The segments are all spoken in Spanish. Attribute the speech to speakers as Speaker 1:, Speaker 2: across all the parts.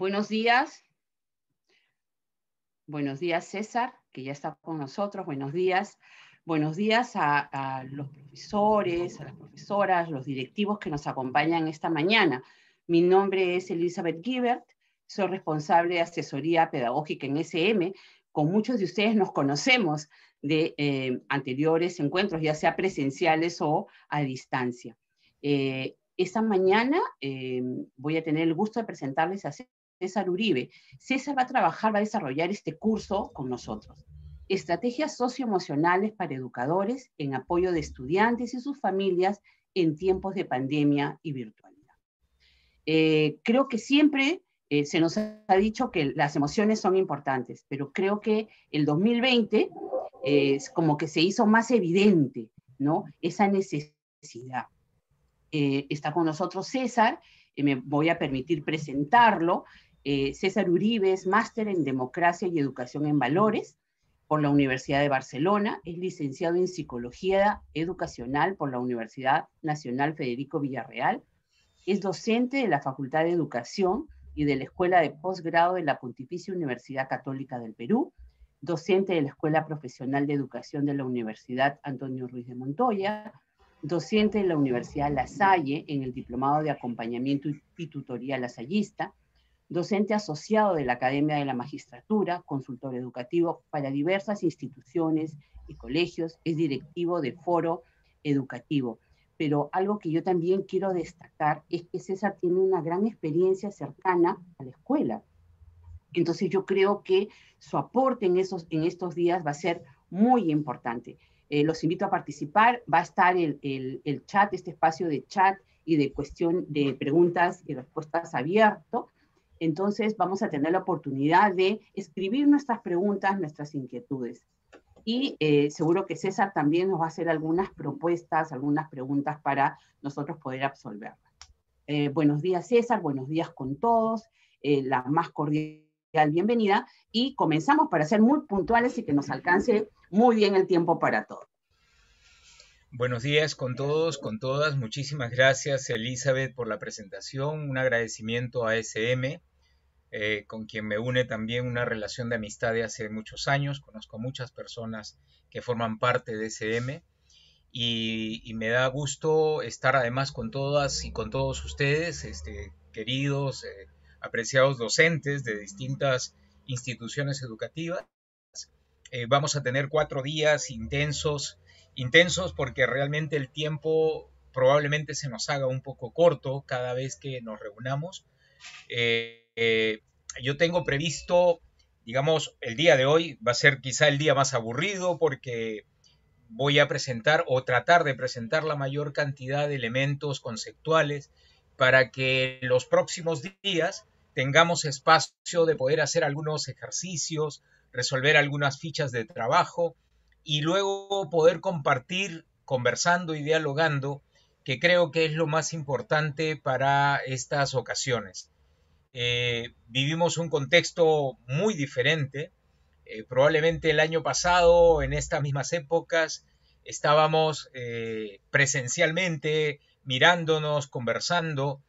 Speaker 1: Buenos días. Buenos días, César, que ya está con nosotros. Buenos días. Buenos días a, los profesores, a las profesoras, los directivos que nos acompañan esta mañana. Mi nombre es Elizabeth Gibert, soy responsable de asesoría pedagógica en SM. Con muchos de ustedes nos conocemos de eh, anteriores encuentros, ya sea presenciales o a distancia. Eh, esta mañana eh, voy a tener el gusto de presentarles a César Uribe. César va a trabajar, va a desarrollar este curso con nosotros. Estrategias socioemocionales para educadores en apoyo de estudiantes y sus familias en tiempos de pandemia y virtualidad. Eh, creo que siempre eh, se nos ha dicho que las emociones son importantes, pero creo que el 2020 eh, es como que se hizo más evidente, ¿no? Esa necesidad. está con nosotros César, me voy a permitir presentarlo. Eh, César Uribe es máster en Democracia y Educación en Valores por la Universidad de Barcelona, es licenciado en Psicología Educacional por la Universidad Nacional Federico Villarreal, es docente de la Facultad de Educación y de la Escuela de Postgrado de la Pontificia Universidad Católica del Perú, docente de la Escuela Profesional de Educación de la Universidad Antonio Ruiz de Montoya, docente de la Universidad La Salle en el Diplomado de Acompañamiento y Tutoría Lasallista, docente asociado de la Academia de la Magistratura, consultor educativo para diversas instituciones y colegios, es directivo de foro educativo. Pero algo que yo también quiero destacar es que César tiene una gran experiencia cercana a la escuela. Entonces yo creo que su aporte en, esos, en estos días va a ser muy importante. Eh, los invito a participar, va a estar el, el chat, este espacio de chat y de cuestión de preguntas y respuestas abierto entonces vamos a tener la oportunidad de escribir nuestras preguntas, nuestras inquietudes. Y eh, seguro que César también nos va a hacer algunas propuestas, algunas preguntas para nosotros poder absolverlas. Eh, buenos días César, buenos días con todos, eh, la más cordial bienvenida y comenzamos para ser muy puntuales y que nos alcance muy bien el tiempo para todos.
Speaker 2: Buenos días con todos, con todas. Muchísimas gracias, Elizabeth, por la presentación. Un agradecimiento a SM, eh, con quien me une también una relación de amistad de hace muchos años. Conozco muchas personas que forman parte de SM y, me da gusto estar además con todas y con todos ustedes, este, queridos, eh, apreciados docentes de distintas instituciones educativas. Eh, vamos a tener cuatro días intensos intensos porque realmente el tiempo probablemente se nos haga un poco corto cada vez que nos reunamos. Eh, eh, yo tengo previsto, digamos, el día de hoy va a ser quizá el día más aburrido porque voy a presentar o tratar de presentar la mayor cantidad de elementos conceptuales para que los próximos días tengamos espacio de poder hacer algunos ejercicios, resolver algunas fichas de trabajo y luego poder compartir conversando y dialogando, que creo que es lo más importante para estas ocasiones. Eh, vivimos un contexto muy diferente. Eh, probablemente el año pasado, en estas mismas épocas, estábamos eh, presencialmente mirándonos, conversando,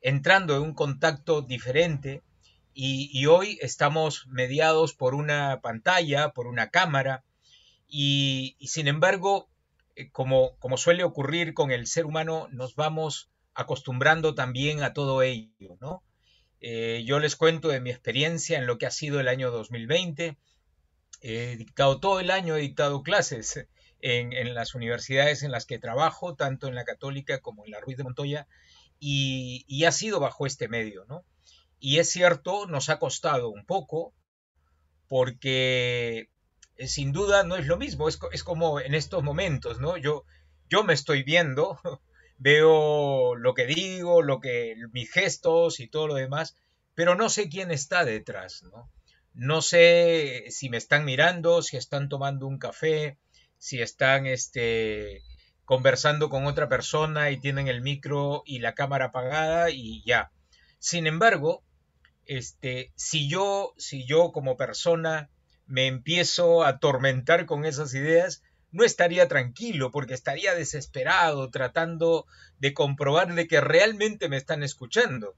Speaker 2: entrando en un contacto diferente. Y, hoy estamos mediados por una pantalla, por una cámara, y, sin embargo, eh, como, como, suele ocurrir con el ser humano, nos vamos acostumbrando también a todo ello, ¿no? Eh, yo les cuento de mi experiencia en lo que ha sido el año 2020. He dictado todo el año, he dictado clases en, las universidades en las que trabajo, tanto en la católica como en la Ruiz de Montoya, y, y ha sido bajo este medio, ¿no? Y es cierto, nos ha costado un poco, porque eh, sin duda no es lo mismo, es, como en estos momentos, ¿no? Yo, yo me estoy viendo, veo lo que digo, lo que, mis gestos y todo lo demás, pero no sé quién está detrás, ¿no? No sé si me están mirando, si están tomando un café, si están este, conversando con otra persona y tienen el micro y la cámara apagada y ya. Sin embargo, este, si yo, si yo como persona me empiezo a atormentar con esas ideas, no estaría tranquilo porque estaría desesperado tratando de comprobar que realmente me están escuchando.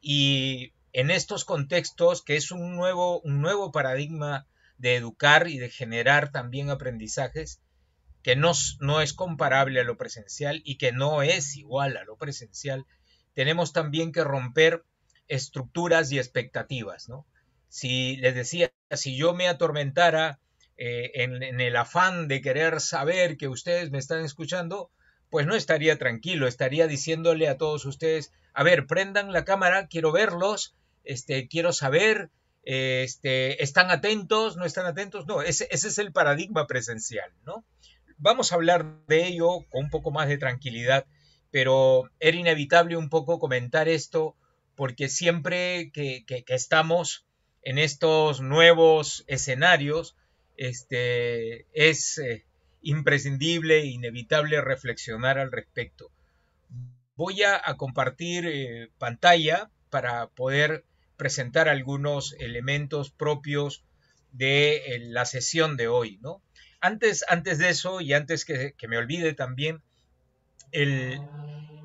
Speaker 2: Y en estos contextos, que es un nuevo, un nuevo paradigma de educar y de generar también aprendizajes, que no, no es comparable a lo presencial y que no es igual a lo presencial, tenemos también que romper estructuras y expectativas, ¿no? Si les decía, si yo me atormentara eh, en, el afán de querer saber que ustedes me están escuchando, pues no estaría tranquilo, estaría diciéndole a todos ustedes, a ver, prendan la cámara, quiero verlos, este, quiero saber, este, ¿están atentos? ¿No están atentos? No, ese, ese, es el paradigma presencial, ¿no? Vamos a hablar de ello con un poco más de tranquilidad, pero era inevitable un poco comentar esto porque siempre que, estamos en estos nuevos escenarios, este, es eh, imprescindible e inevitable reflexionar al respecto. Voy a, compartir eh, pantalla para poder presentar algunos elementos propios de eh, la sesión de hoy. ¿no? Antes, antes de eso y antes que me olvide también, el,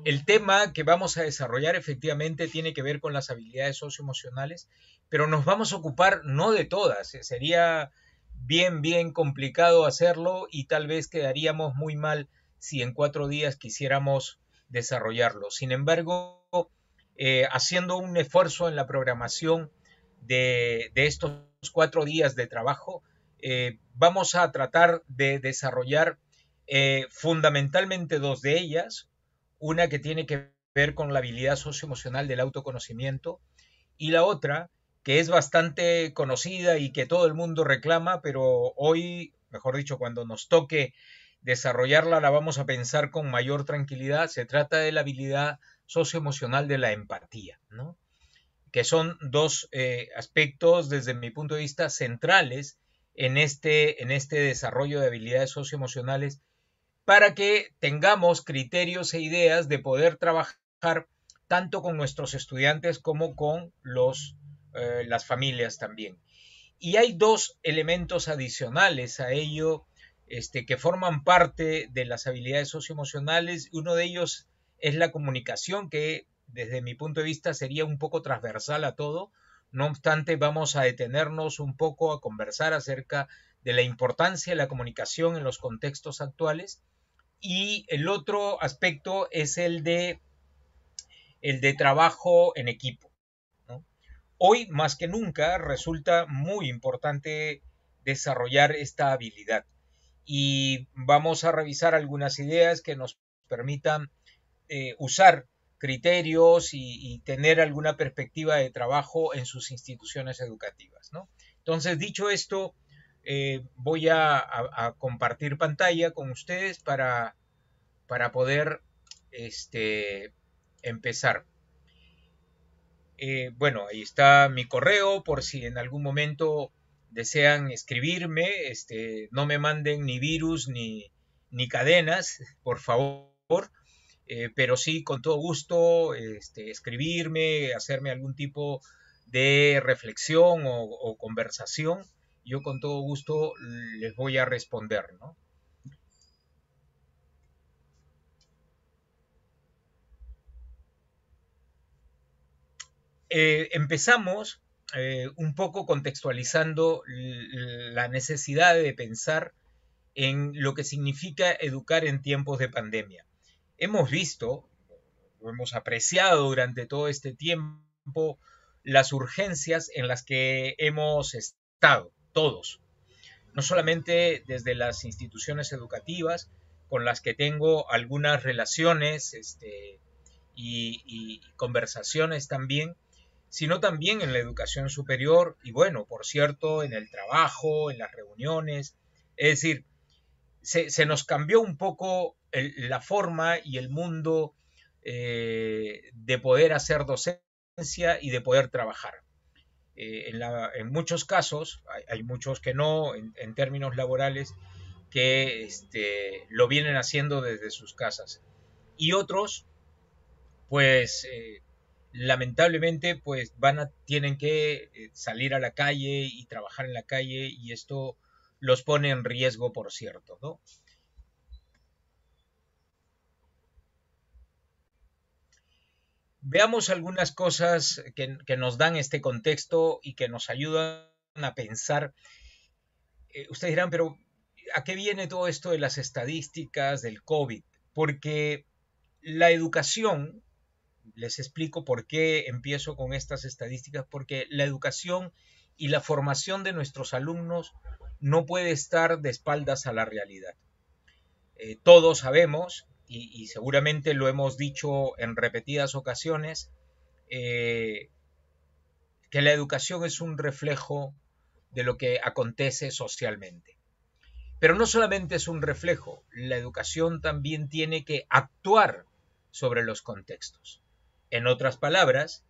Speaker 2: el tema que vamos a desarrollar efectivamente tiene que ver con las habilidades socioemocionales, pero nos vamos a ocupar no de todas. Eh, sería bien, bien complicado hacerlo y tal vez quedaríamos muy mal si en cuatro días quisiéramos desarrollarlo. Sin embargo, eh, haciendo un esfuerzo en la programación de, estos cuatro días de trabajo, eh, vamos a tratar de desarrollar fundamentalmente dos de ellas, una que tiene que ver con la habilidad socioemocional del autoconocimiento y la otra que es bastante conocida y que todo el mundo reclama, pero hoy, mejor dicho, cuando nos toque desarrollarla, la vamos a pensar con mayor tranquilidad. Se trata de la habilidad socioemocional de la empatía, que son dos eh, aspectos, desde mi punto de vista, centrales en este, en este desarrollo de habilidades socioemocionales para que tengamos criterios e ideas de poder trabajar tanto con nuestros estudiantes como con los, eh, las familias también. Y hay dos elementos adicionales a ello este, que forman parte de las habilidades socioemocionales. Uno de ellos es la comunicación, que desde mi punto de vista sería un poco transversal a todo. No obstante, vamos a detenernos un poco a conversar acerca de la importancia de la comunicación en los contextos actuales. Y el otro aspecto es el de, el de trabajo en equipo. Hoy más que nunca resulta muy importante desarrollar esta habilidad. Y vamos a revisar algunas ideas que nos permitan eh, usar criterios y, tener alguna perspectiva de trabajo en sus instituciones educativas. Entonces, dicho esto, eh, voy a, compartir pantalla con ustedes para, poder este, empezar. Eh, bueno, ahí está mi correo por si en algún momento desean escribirme. Este, no me manden ni virus ni, cadenas, por favor. Eh, pero sí, con todo gusto, este, escribirme, hacerme algún tipo de reflexión o conversación yo con todo gusto les voy a responder, ¿no? Eh, empezamos eh, un poco contextualizando la necesidad de pensar en lo que significa educar en tiempos de pandemia. Hemos visto, hemos apreciado durante todo este tiempo, las urgencias en las que hemos estado todos, no solamente desde las instituciones educativas con las que tengo algunas relaciones este, y, conversaciones también, sino también en la educación superior y bueno, por cierto, en el trabajo, en las reuniones. Es decir, se, nos cambió un poco la forma y el mundo eh, de poder hacer docencia y de poder trabajar. Eh, en, muchos casos, hay, muchos que no, en, términos laborales, que este, lo vienen haciendo desde sus casas. Y otros, pues eh, lamentablemente, pues van a, tienen que eh, salir a la calle y trabajar en la calle y esto los pone en riesgo, por cierto, ¿no? Veamos algunas cosas que, nos dan este contexto y que nos ayudan a pensar. Eh, ustedes dirán, pero ¿a qué viene todo esto de las estadísticas del COVID? Porque la educación, les explico por qué empiezo con estas estadísticas, porque la educación y la formación de nuestros alumnos no puede estar de espaldas a la realidad. Eh, todos sabemos y, seguramente lo hemos dicho en repetidas ocasiones, eh, que la educación es un reflejo de lo que acontece socialmente. Pero no solamente es un reflejo, la educación también tiene que actuar sobre los contextos. En otras palabras,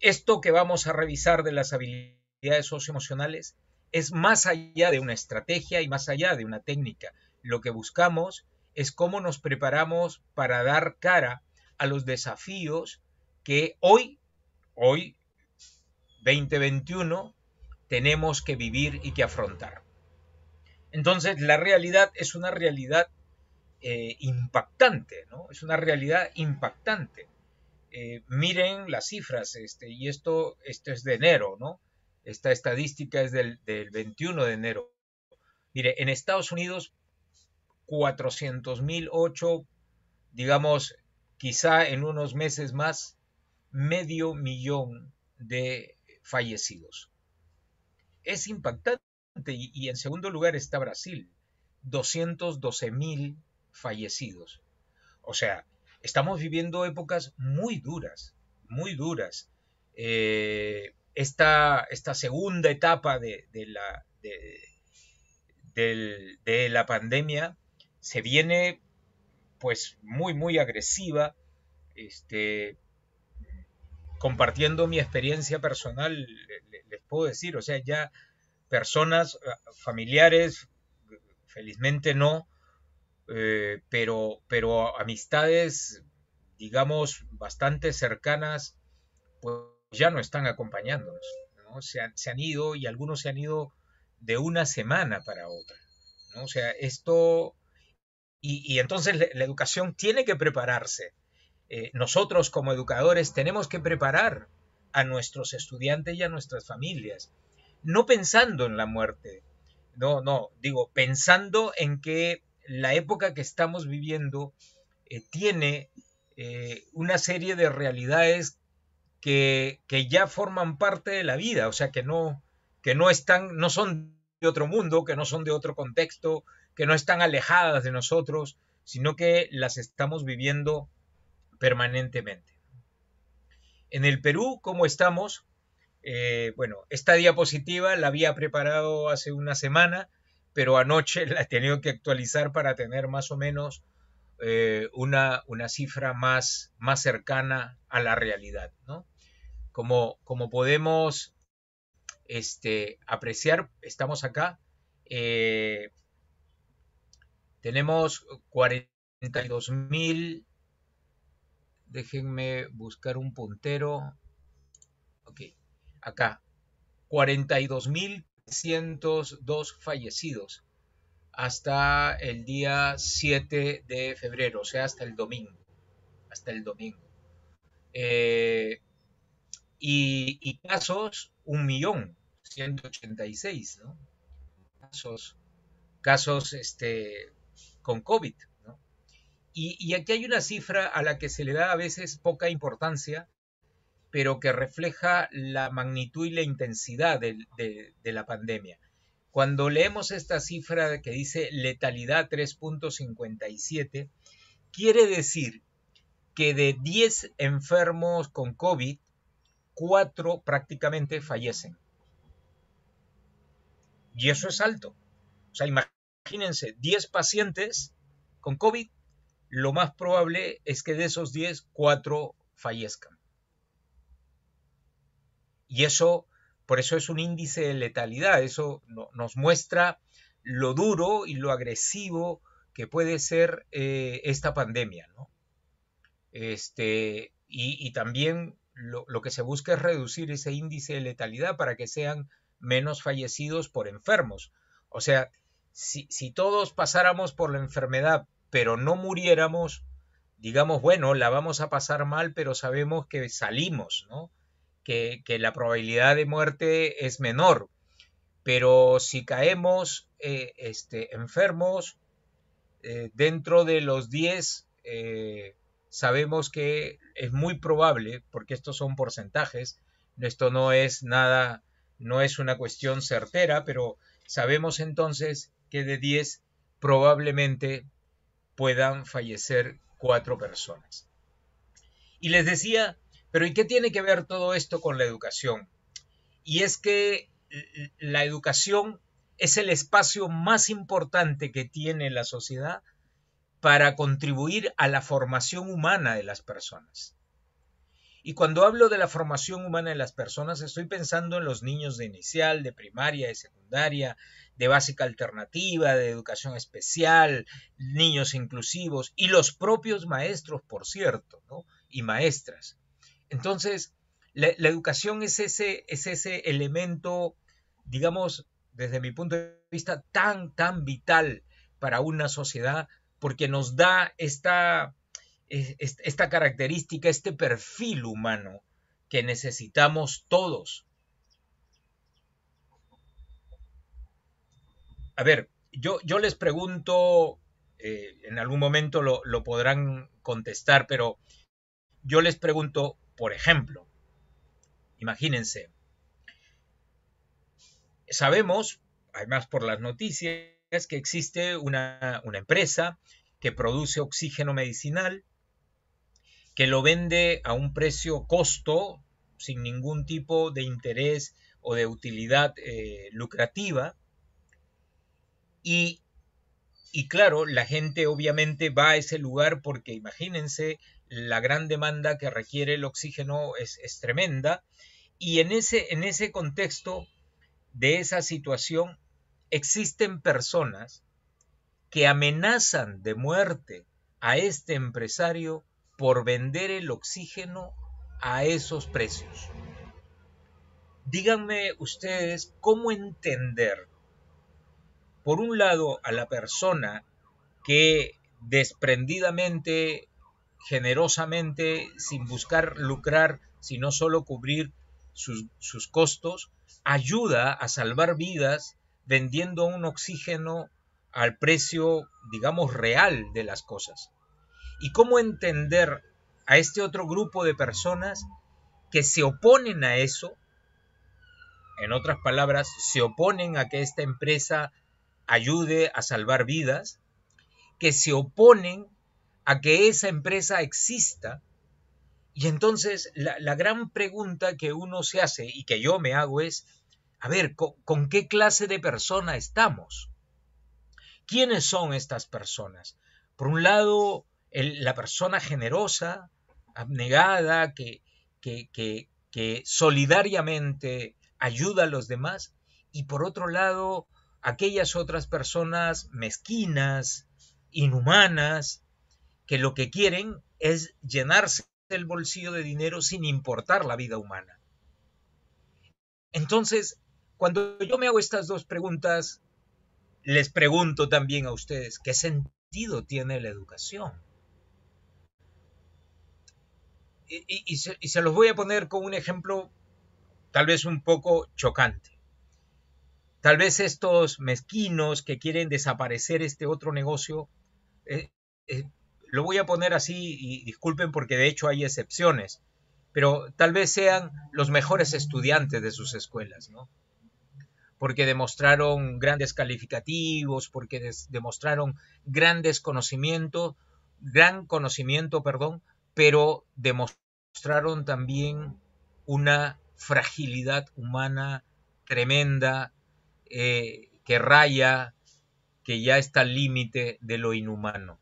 Speaker 2: esto que vamos a revisar de las habilidades socioemocionales es más allá de una estrategia y más allá de una técnica. Lo que buscamos es cómo nos preparamos para dar cara a los desafíos que hoy, hoy 2021, tenemos que vivir y que afrontar. Entonces, la realidad es una realidad eh, impactante, ¿no? Es una realidad impactante. Eh, miren las cifras, este, y esto, esto es de enero, ¿no? Esta estadística es del, del 21 de enero. Mire, en Estados Unidos 400.008, digamos, quizá en unos meses más, medio millón de fallecidos. Es impactante y, en segundo lugar está Brasil, 212.000 fallecidos. O sea, estamos viviendo épocas muy duras, muy duras. Eh, esta, segunda etapa de, la, de la pandemia se viene pues muy muy agresiva, este, compartiendo mi experiencia personal, les puedo decir, o sea, ya personas, eh, familiares, felizmente no, eh, pero, pero amistades, digamos, bastante cercanas, pues ya no están acompañándonos, ¿no? Se han, ido y algunos se han ido de una semana para otra, ¿no? O sea, esto y, entonces la, educación tiene que prepararse. Eh, nosotros como educadores tenemos que preparar a nuestros estudiantes y a nuestras familias, no pensando en la muerte, no, no, digo, pensando en que la época que estamos viviendo eh, tiene eh, una serie de realidades que, que, ya forman parte de la vida, o sea, que no, que no están, no son de otro mundo, que no son de otro contexto, que no están alejadas de nosotros, sino que las estamos viviendo permanentemente. En el Perú, ¿cómo estamos? Eh, bueno, esta diapositiva la había preparado hace una semana, pero anoche la he tenido que actualizar para tener más o menos eh, una, una, cifra más, más, cercana a la realidad. ¿no? Como, como, podemos este, apreciar, estamos acá eh, tenemos 42 mil. Déjenme buscar un puntero. Ok, acá. 42.302 fallecidos hasta el día 7 de febrero, o sea, hasta el domingo. Hasta el domingo. Eh, y, casos, un millón, 186, ¿no? Casos, casos este, y, aquí hay una cifra a la que se le da a veces poca importancia, pero que refleja la magnitud y la intensidad de, la pandemia. Cuando leemos esta cifra que dice letalidad 3.57, quiere decir que de 10 enfermos con COVID, 4 prácticamente fallecen. Y eso es alto. O sea, imagínate imagínense, 10 pacientes con COVID, lo más probable es que de esos 10, 4 fallezcan. Y eso, por eso es un índice de letalidad, eso nos muestra lo duro y lo agresivo que puede ser eh, esta pandemia, ¿no? Este, y, también lo, que se busca es reducir ese índice de letalidad para que sean menos fallecidos por enfermos. O sea, si, todos pasáramos por la enfermedad, pero no muriéramos, digamos, bueno, la vamos a pasar mal, pero sabemos que salimos, ¿no? Que, la probabilidad de muerte es menor. Pero si caemos eh, este, enfermos, eh, dentro de los 10 eh, sabemos que es muy probable, porque estos son porcentajes, esto no es nada, no es una cuestión certera, pero sabemos entonces que de 10 probablemente puedan fallecer cuatro personas. Y les decía, pero ¿y qué tiene que ver todo esto con la educación? Y es que la educación es el espacio más importante que tiene la sociedad para contribuir a la formación humana de las personas. Y cuando hablo de la formación humana de las personas, estoy pensando en los niños de inicial, de primaria, de secundaria, de básica alternativa, de educación especial, niños inclusivos y los propios maestros, por cierto, y maestras. Entonces, la, educación es ese, es ese elemento, digamos, desde mi punto de vista, tan, tan vital para una sociedad porque nos da esta esta característica, este perfil humano que necesitamos todos. A ver, yo, yo les pregunto, eh, en algún momento lo, podrán contestar, pero yo les pregunto, por ejemplo, imagínense, sabemos, además por las noticias, que existe una empresa que produce oxígeno medicinal que lo vende a un precio costo, sin ningún tipo de interés o de utilidad eh, lucrativa. Y, y claro, la gente obviamente va a ese lugar porque imagínense, la gran demanda que requiere el oxígeno es, es tremenda. Y en ese, en ese contexto de esa situación existen personas que amenazan de muerte a este empresario por vender el oxígeno a esos precios. Díganme ustedes cómo entender, por un lado, a la persona que desprendidamente, generosamente, sin buscar lucrar, sino solo cubrir sus, sus costos, ayuda a salvar vidas vendiendo un oxígeno al precio, digamos, real de las cosas y cómo entender a este otro grupo de personas que se oponen a eso, en otras palabras, se oponen a que esta empresa ayude a salvar vidas, que se oponen a que esa empresa exista. Y entonces la, gran pregunta que uno se hace y que yo me hago es, a ver, ¿con qué clase de persona estamos? ¿Quiénes son estas personas? Por un lado, la persona generosa, abnegada, que, que solidariamente ayuda a los demás, y por otro lado, aquellas otras personas mezquinas, inhumanas, que lo que quieren es llenarse el bolsillo de dinero sin importar la vida humana. Entonces, cuando yo me hago estas dos preguntas, les pregunto también a ustedes, ¿qué sentido tiene la educación? y, se, los voy a poner con un ejemplo tal vez un poco chocante. Tal vez estos mezquinos que quieren desaparecer este otro negocio, eh, eh, lo voy a poner así y disculpen porque de hecho hay excepciones, pero tal vez sean los mejores estudiantes de sus escuelas, ¿no? Porque demostraron grandes calificativos, porque demostraron grandes conocimientos, gran conocimiento, perdón, pero demostraron también una fragilidad humana tremenda eh, que raya, que ya está al límite de lo inhumano.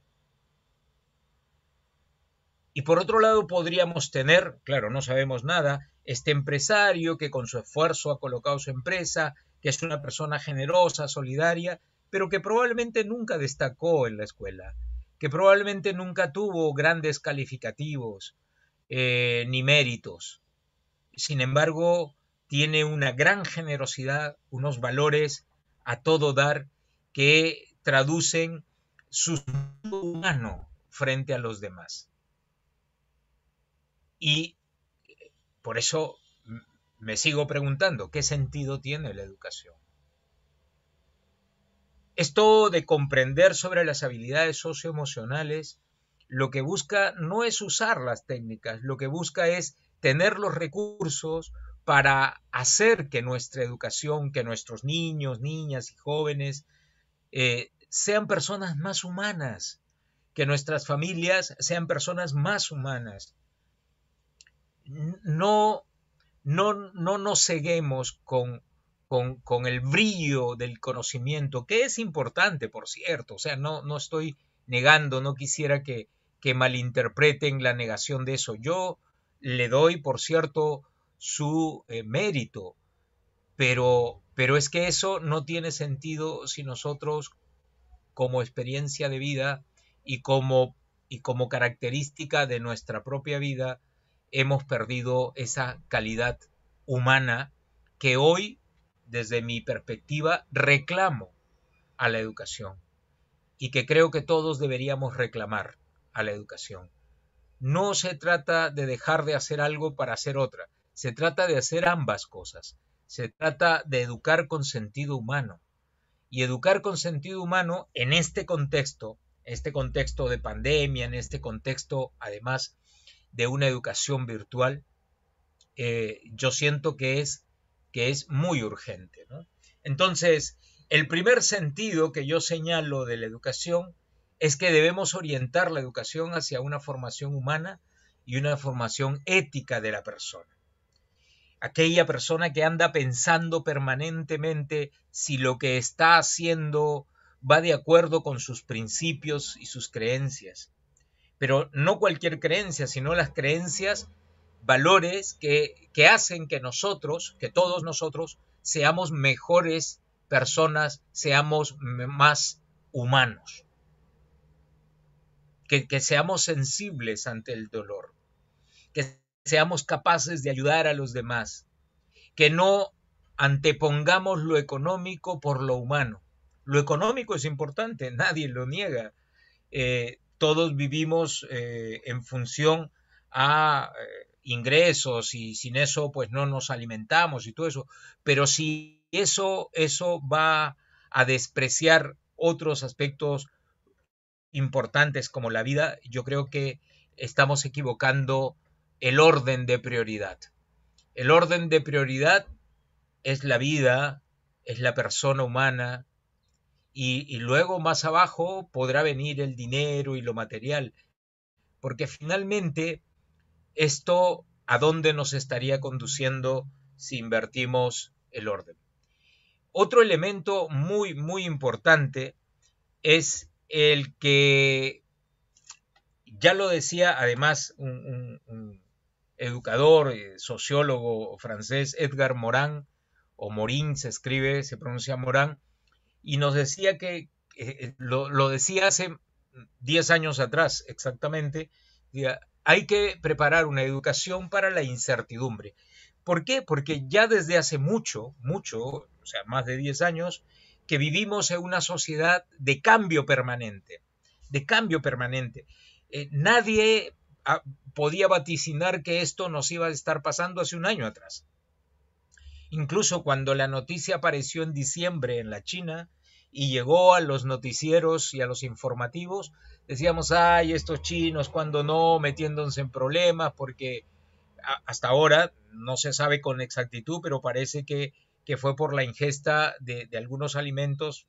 Speaker 2: Y por otro lado podríamos tener, claro, no sabemos nada, este empresario que con su esfuerzo ha colocado su empresa, que es una persona generosa, solidaria, pero que probablemente nunca destacó en la escuela, que probablemente nunca tuvo grandes calificativos eh, ni méritos. Sin embargo, tiene una gran generosidad, unos valores a todo dar que traducen su humano frente a los demás. Y eh, por eso me sigo preguntando, ¿qué sentido tiene la educación? Esto de comprender sobre las habilidades socioemocionales, lo que busca no es usar las técnicas, lo que busca es tener los recursos para hacer que nuestra educación, que nuestros niños, niñas y jóvenes eh, sean personas más humanas, que nuestras familias sean personas más humanas. No, no, no nos ceguemos con con, el brillo del conocimiento, que es importante, por cierto. O sea, no, no estoy negando, no quisiera que, que malinterpreten la negación de eso. Yo le doy, por cierto, su eh, mérito, pero, pero es que eso no tiene sentido si nosotros, como experiencia de vida y como, y como característica de nuestra propia vida, hemos perdido esa calidad humana que hoy desde mi perspectiva, reclamo a la educación y que creo que todos deberíamos reclamar a la educación. No se trata de dejar de hacer algo para hacer otra, se trata de hacer ambas cosas, se trata de educar con sentido humano. Y educar con sentido humano en este contexto, este contexto de pandemia, en este contexto además de una educación virtual, eh, yo siento que es que es muy urgente. Entonces, el primer sentido que yo señalo de la educación es que debemos orientar la educación hacia una formación humana y una formación ética de la persona. Aquella persona que anda pensando permanentemente si lo que está haciendo va de acuerdo con sus principios y sus creencias. Pero no cualquier creencia, sino las creencias valores que, hacen que nosotros, que todos nosotros, seamos mejores personas, seamos más humanos, que, seamos sensibles ante el dolor, que seamos capaces de ayudar a los demás, que no antepongamos lo económico por lo humano. Lo económico es importante, nadie lo niega. Eh, todos vivimos eh, en función a eh, ingresos y sin eso pues no nos alimentamos y todo eso, pero si eso, eso va a despreciar otros aspectos importantes como la vida, yo creo que estamos equivocando el orden de prioridad. El orden de prioridad es la vida, es la persona humana, y, y, luego más abajo podrá venir el dinero y lo material, porque finalmente esto a dónde nos estaría conduciendo si invertimos el orden. Otro elemento muy, muy importante es el que, ya lo decía además un, educador, eh, sociólogo francés, Edgar Morin, o Morin se escribe, se pronuncia Morin, y nos decía que, eh, eh, lo, lo, decía hace 10 años atrás exactamente, hay que preparar una educación para la incertidumbre. ¿Por qué? Porque ya desde hace mucho, mucho, o sea, más de 10 años, que vivimos en una sociedad de cambio permanente, de cambio permanente. Eh, nadie ah, podía vaticinar que esto nos iba a estar pasando hace un año atrás. Incluso cuando la noticia apareció en diciembre en la China y llegó a los noticieros y a los informativos, decíamos, ay, estos chinos, cuando no, metiéndose en problemas, porque hasta ahora no se sabe con exactitud, pero parece que, que fue por la ingesta de, algunos alimentos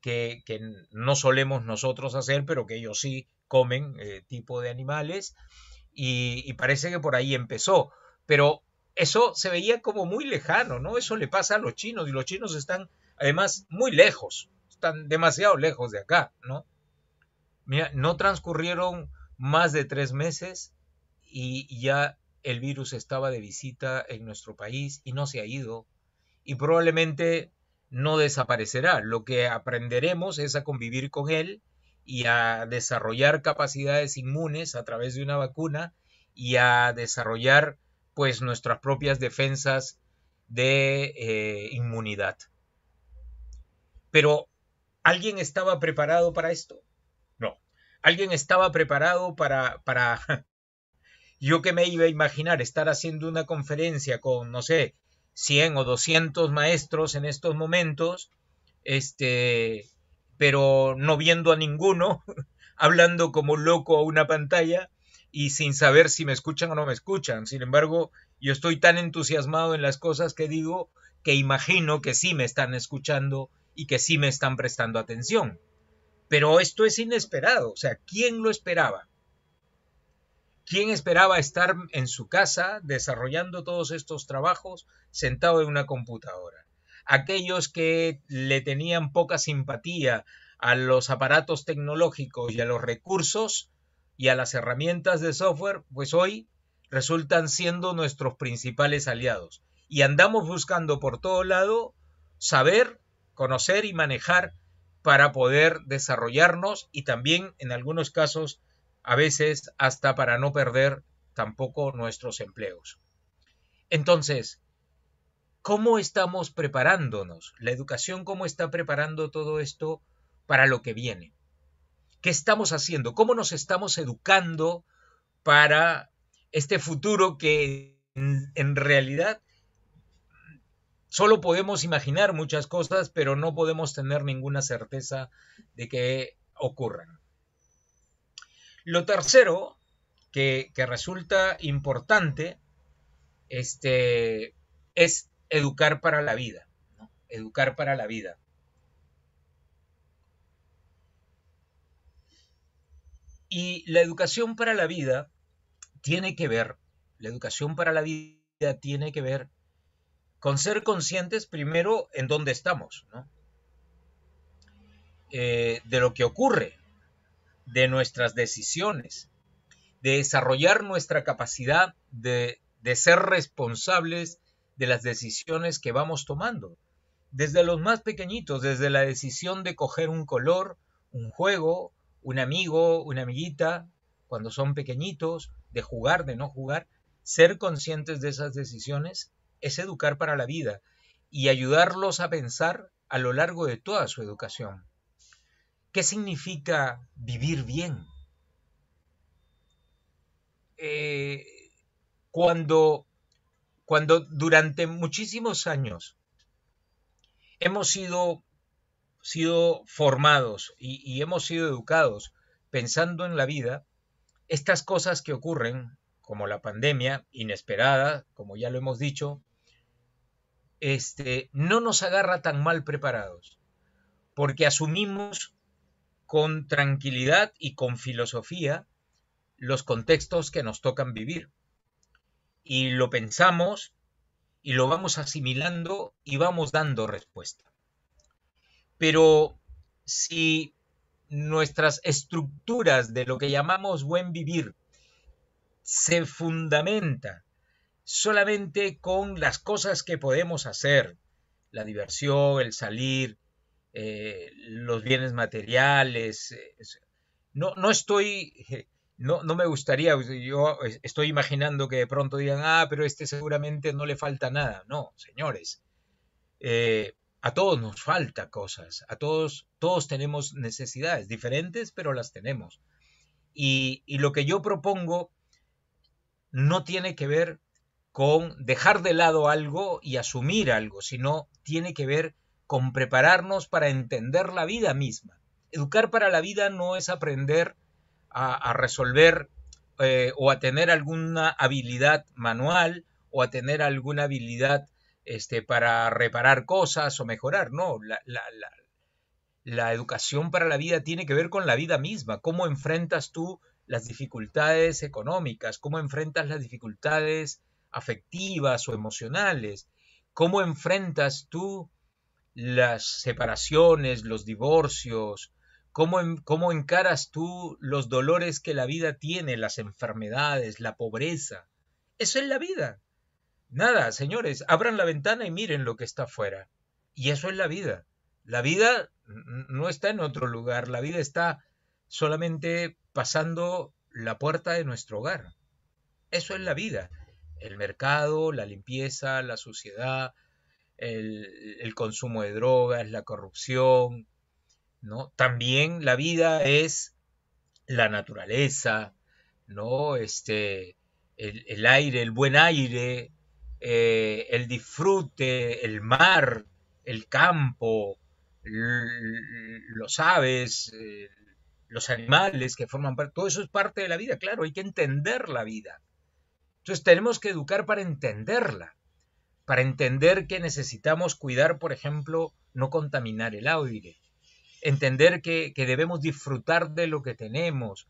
Speaker 2: que, no solemos nosotros hacer, pero que ellos sí comen, eh, tipo de animales, y parece que por ahí empezó. Pero eso se veía como muy lejano, ¿no? Eso le pasa a los chinos, y los chinos están, además, muy lejos, están demasiado lejos de acá, ¿no? Mira, no transcurrieron más de tres meses y ya el virus estaba de visita en nuestro país y no se ha ido y probablemente no desaparecerá. Lo que aprenderemos es a convivir con él y a desarrollar capacidades inmunes a través de una vacuna y a desarrollar pues nuestras propias defensas de eh, inmunidad. Pero, ¿alguien estaba preparado para esto? alguien estaba preparado para, para, yo que me iba a imaginar estar haciendo una conferencia con, no sé, 100 o 200 maestros en estos momentos, este, pero no viendo a ninguno, hablando como loco a una pantalla y sin saber si me escuchan o no me escuchan. Sin embargo, yo estoy tan entusiasmado en las cosas que digo que imagino que sí me están escuchando y que sí me están prestando atención. Pero esto es inesperado, o sea, ¿quién lo esperaba? ¿Quién esperaba estar en su casa desarrollando todos estos trabajos sentado en una computadora? Aquellos que le tenían poca simpatía a los aparatos tecnológicos y a los recursos y a las herramientas de software, pues hoy resultan siendo nuestros principales aliados. Y andamos buscando por todo lado saber, conocer y manejar para poder desarrollarnos y también en algunos casos a veces hasta para no perder tampoco nuestros empleos. Entonces, ¿cómo estamos preparándonos? La educación, ¿cómo está preparando todo esto para lo que viene? ¿Qué estamos haciendo? ¿Cómo nos estamos educando para este futuro que en realidad solo podemos imaginar muchas cosas, pero no podemos tener ninguna certeza de que ocurran. Lo tercero que, resulta importante este, es educar para la vida, educar para la vida. Y la educación para la vida tiene que ver, la educación para la vida tiene que ver con ser conscientes primero en dónde estamos, eh, de lo que ocurre, de nuestras decisiones, de desarrollar nuestra capacidad de, de ser responsables de las decisiones que vamos tomando, desde los más pequeñitos, desde la decisión de coger un color, un juego, un amigo, una amiguita, cuando son pequeñitos, de jugar, de no jugar, ser conscientes de esas decisiones es educar para la vida y ayudarlos a pensar a lo largo de toda su educación. ¿Qué significa vivir bien? Eh, cuando, cuando durante muchísimos años hemos sido, sido formados y hemos sido educados pensando en la vida, estas cosas que ocurren, como la pandemia inesperada, como ya lo hemos dicho, este, no nos agarra tan mal preparados, porque asumimos con tranquilidad y con filosofía los contextos que nos tocan vivir. Y lo pensamos y lo vamos asimilando y vamos dando respuesta. Pero si nuestras estructuras de lo que llamamos buen vivir se fundamentan solamente con las cosas que podemos hacer, la diversión, el salir, eh, los bienes materiales. Eh, no, no estoy, no, me gustaría, yo estoy imaginando que de pronto digan, ah, pero este seguramente no le falta nada. No, señores, eh, a todos nos falta cosas, a todos, todos tenemos necesidades diferentes, pero las tenemos. Y, y lo que yo propongo no tiene que ver con dejar de lado algo y asumir algo, sino tiene que ver con prepararnos para entender la vida misma. Educar para la vida no es aprender a, resolver eh, o a tener alguna habilidad manual o a tener alguna habilidad este, para reparar cosas o mejorar. No, la, la educación para la vida tiene que ver con la vida misma, cómo enfrentas tú las dificultades económicas, cómo enfrentas las dificultades afectivas o emocionales. ¿Cómo enfrentas tú las separaciones, los divorcios? ¿Cómo, encaras tú los dolores que la vida tiene, las enfermedades, la pobreza? Eso es la vida. Nada, señores, abran la ventana y miren lo que está afuera. Y eso es la vida. La vida no está en otro lugar, la vida está solamente pasando la puerta de nuestro hogar. Eso es la vida el mercado, la limpieza, la suciedad, el, consumo de drogas, la corrupción, ¿no? También la vida es la naturaleza, ¿no? Este, el, aire, el buen aire, eh, el disfrute, el mar, el campo, los aves, eh, los animales que forman parte, todo eso es parte de la vida, claro, hay que entender la vida. Entonces tenemos que educar para entenderla, para entender que necesitamos cuidar, por ejemplo, no contaminar el aire, entender que, debemos disfrutar de lo que tenemos,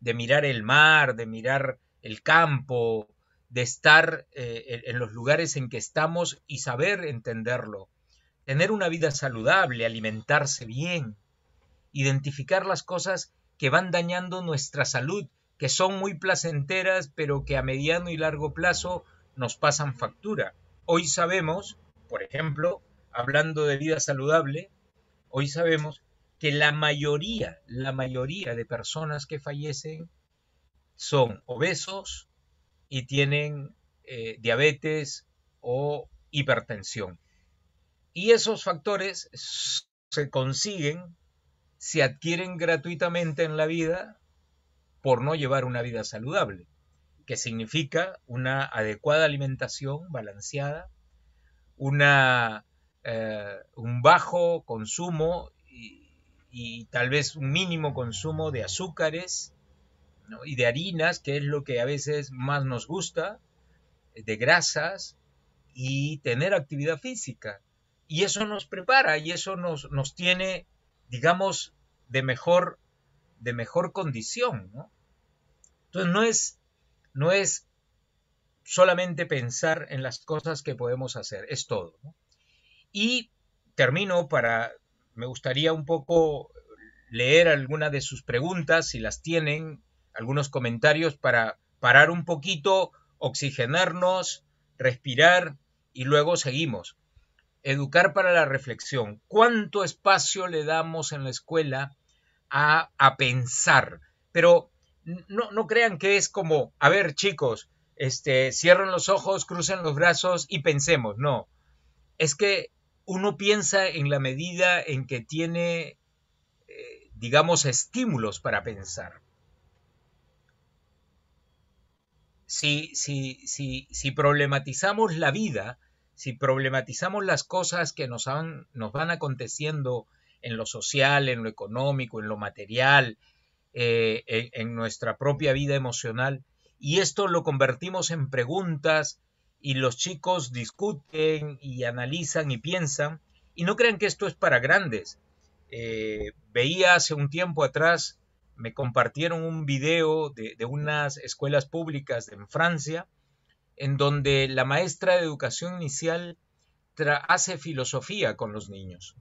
Speaker 2: de mirar el mar, de mirar el campo, de estar eh, en los lugares en que estamos y saber entenderlo, tener una vida saludable, alimentarse bien, identificar las cosas que van dañando nuestra salud que son muy placenteras, pero que a mediano y largo plazo nos pasan factura. Hoy sabemos, por ejemplo, hablando de vida saludable, hoy sabemos que la mayoría, la mayoría de personas que fallecen son obesos y tienen eh, diabetes o hipertensión. Y esos factores se consiguen, se adquieren gratuitamente en la vida por no llevar una vida saludable, que significa una adecuada alimentación balanceada, una, eh, un bajo consumo y, tal vez un mínimo consumo de azúcares y de harinas, que es lo que a veces más nos gusta, de grasas y tener actividad física. Y eso nos prepara y eso nos, tiene, digamos, de mejor, de mejor condición, ¿no? Entonces no es, no es solamente pensar en las cosas que podemos hacer, es todo. Y termino para, me gustaría un poco leer alguna de sus preguntas, si las tienen, algunos comentarios para parar un poquito, oxigenarnos, respirar y luego seguimos. Educar para la reflexión. ¿Cuánto espacio le damos en la escuela a, a pensar? Pero no, crean que es como, a ver chicos, este, cierren los ojos, crucen los brazos y pensemos, no. Es que uno piensa en la medida en que tiene, eh, digamos, estímulos para pensar. Si, si, si, si, problematizamos la vida, si problematizamos las cosas que nos, nos van aconteciendo en lo social, en lo económico, en lo material, eh, en, nuestra propia vida emocional y esto lo convertimos en preguntas y los chicos discuten y analizan y piensan y no crean que esto es para grandes. Eh, veía hace un tiempo atrás, me compartieron un video de, unas escuelas públicas en Francia, en donde la maestra de educación inicial hace filosofía con los niños,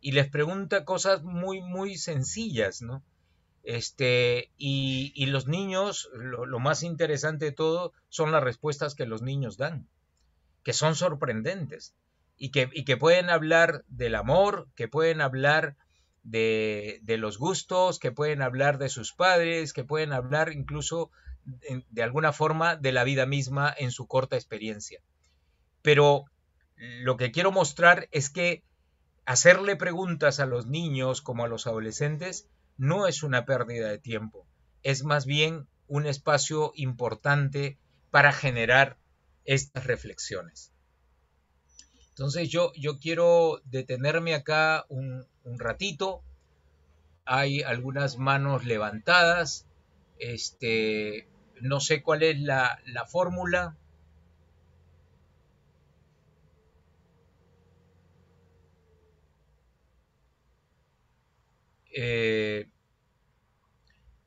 Speaker 2: Y les pregunta cosas muy, muy sencillas, ¿no? Este, y, los niños, lo, más interesante de todo son las respuestas que los niños dan, que son sorprendentes y que, y que pueden hablar del amor, que pueden hablar de, los gustos, que pueden hablar de sus padres, que pueden hablar incluso de alguna forma de la vida misma en su corta experiencia. Pero lo que quiero mostrar es que hacerle preguntas a los niños como a los adolescentes no es una pérdida de tiempo, es más bien un espacio importante para generar estas reflexiones. Entonces yo, yo quiero detenerme acá un, ratito. Hay algunas manos levantadas. Este, no sé cuál es la, fórmula. Eh,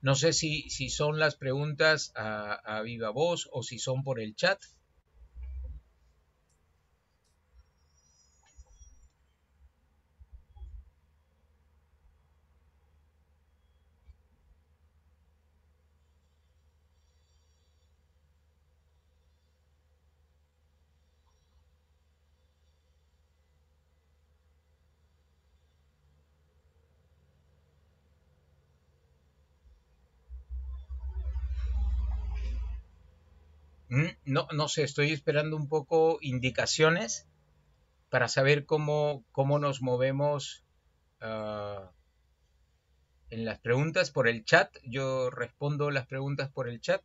Speaker 2: no sé si, si son las preguntas a, a viva voz o si son por el chat. Mm, no, no sé, estoy esperando un poco indicaciones para saber cómo, cómo nos movemos ah, en las preguntas por el chat. Yo respondo las preguntas por el chat.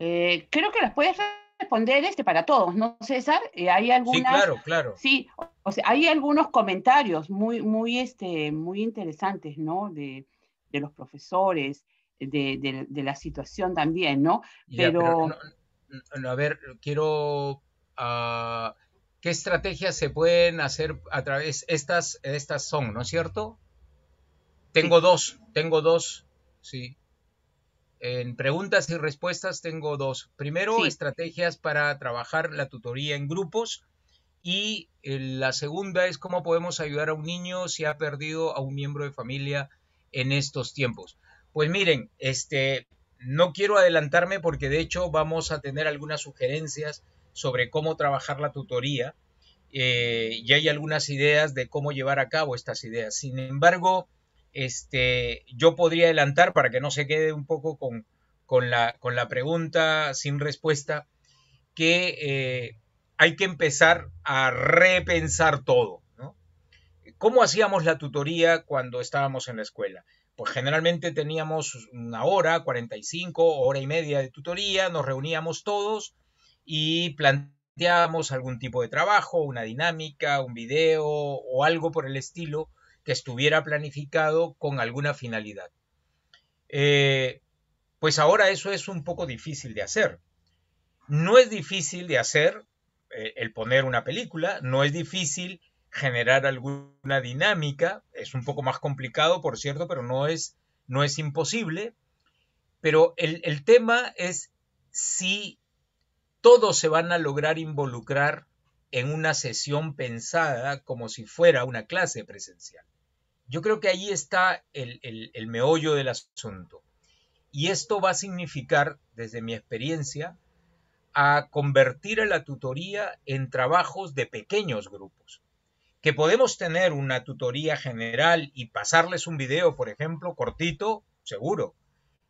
Speaker 1: Eh, creo que las puedes responder este para todos, ¿no, César? Eh, hay sí, claro, claro. Sí, o sea, hay algunos comentarios muy, muy, este, muy interesantes, ¿no? De, de los profesores de, la situación también, ¿no?
Speaker 2: Pero... a ver, quiero... Ah, ¿Qué estrategias se pueden hacer a través... Estas, estas son, ¿no es cierto? Tengo dos, tengo dos, sí. En preguntas y respuestas tengo dos. Primero, estrategias para trabajar la tutoría en grupos. Y eh, la segunda es cómo podemos ayudar a un niño si ha perdido a un miembro de familia en estos tiempos. Pues miren, este, no quiero adelantarme porque de hecho vamos a tener algunas sugerencias sobre cómo trabajar la tutoría eh, y hay algunas ideas de cómo llevar a cabo estas ideas. Sin embargo, este, yo podría adelantar para que no se quede un poco con, la, pregunta sin respuesta, que eh, hay que empezar a repensar todo. ¿Cómo hacíamos la tutoría cuando estábamos en la escuela? pues generalmente teníamos una hora, 45, hora y media de tutoría, nos reuníamos todos y planteábamos algún tipo de trabajo, una dinámica, un video o algo por el estilo que estuviera planificado con alguna finalidad. Eh, pues ahora eso es un poco difícil de hacer. No es difícil de hacer eh, el poner una película, no es difícil generar alguna dinámica. Es un poco más complicado, por cierto, pero no es, no es imposible. Pero el, tema es si todos se van a lograr involucrar en una sesión pensada como si fuera una clase presencial. Yo creo que ahí está el, el meollo del asunto. Y esto va a significar, desde mi experiencia, a convertir a la tutoría en trabajos de pequeños grupos que podemos tener una tutoría general y pasarles un video, por ejemplo, cortito, seguro.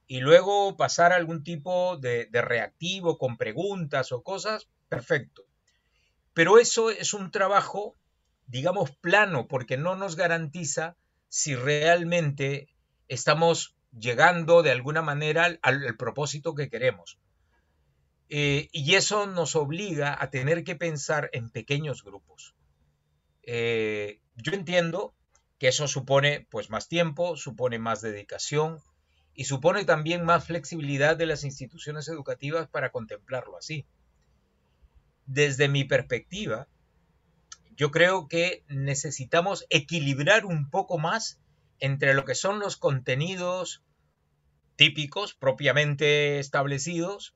Speaker 2: Y luego pasar algún tipo de, reactivo con preguntas o cosas, perfecto. Pero eso es un trabajo, digamos, plano, porque no nos garantiza si realmente estamos llegando de alguna manera al, propósito que queremos. Eh, y eso nos obliga a tener que pensar en pequeños grupos. Eh, yo entiendo que eso supone pues más tiempo, supone más dedicación y supone también más flexibilidad de las instituciones educativas para contemplarlo así. Desde mi perspectiva, yo creo que necesitamos equilibrar un poco más entre lo que son los contenidos típicos propiamente establecidos,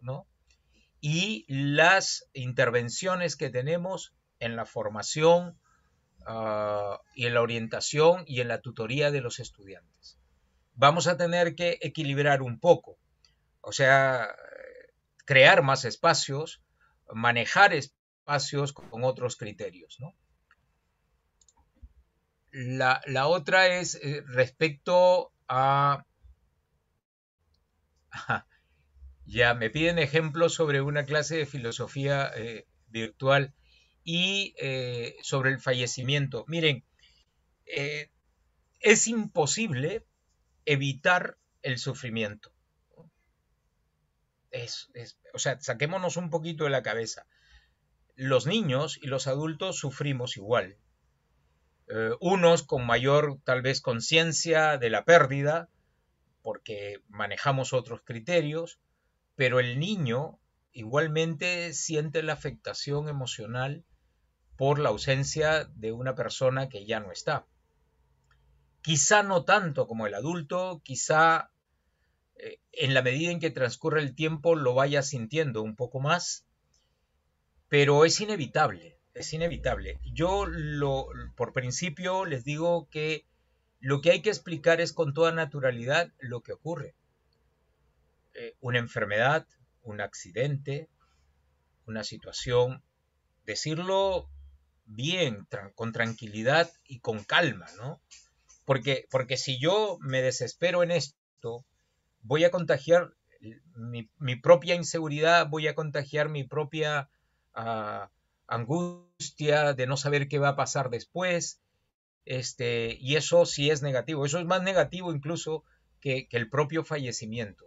Speaker 2: y las intervenciones que tenemos en la formación Ah, y en la orientación y en la tutoría de los estudiantes. Vamos a tener que equilibrar un poco, o sea, crear más espacios, manejar espacios con otros criterios, ¿no? La, otra es eh, respecto a... Ya, me piden ejemplos sobre una clase de filosofía eh, virtual y eh, sobre el fallecimiento. Miren, eh, es imposible evitar el sufrimiento. Es, o sea, saquémonos un poquito de la cabeza. Los niños y los adultos sufrimos igual. Eh, unos con mayor tal vez conciencia de la pérdida, porque manejamos otros criterios, pero el niño igualmente siente la afectación emocional por la ausencia de una persona que ya no está. Quizá no tanto como el adulto, quizá eh, en la medida en que transcurre el tiempo lo vaya sintiendo un poco más, pero es inevitable, es inevitable. Yo lo, por principio les digo que lo que hay que explicar es con toda naturalidad lo que ocurre. Eh, una enfermedad, un accidente, una situación decirlo bien, con tranquilidad y con calma, ¿no? Porque, porque si yo me desespero en esto, voy a contagiar mi, propia inseguridad, voy a contagiar mi propia ah, angustia de no saber qué va a pasar después, este, y eso sí es negativo, eso es más negativo incluso que el propio fallecimiento.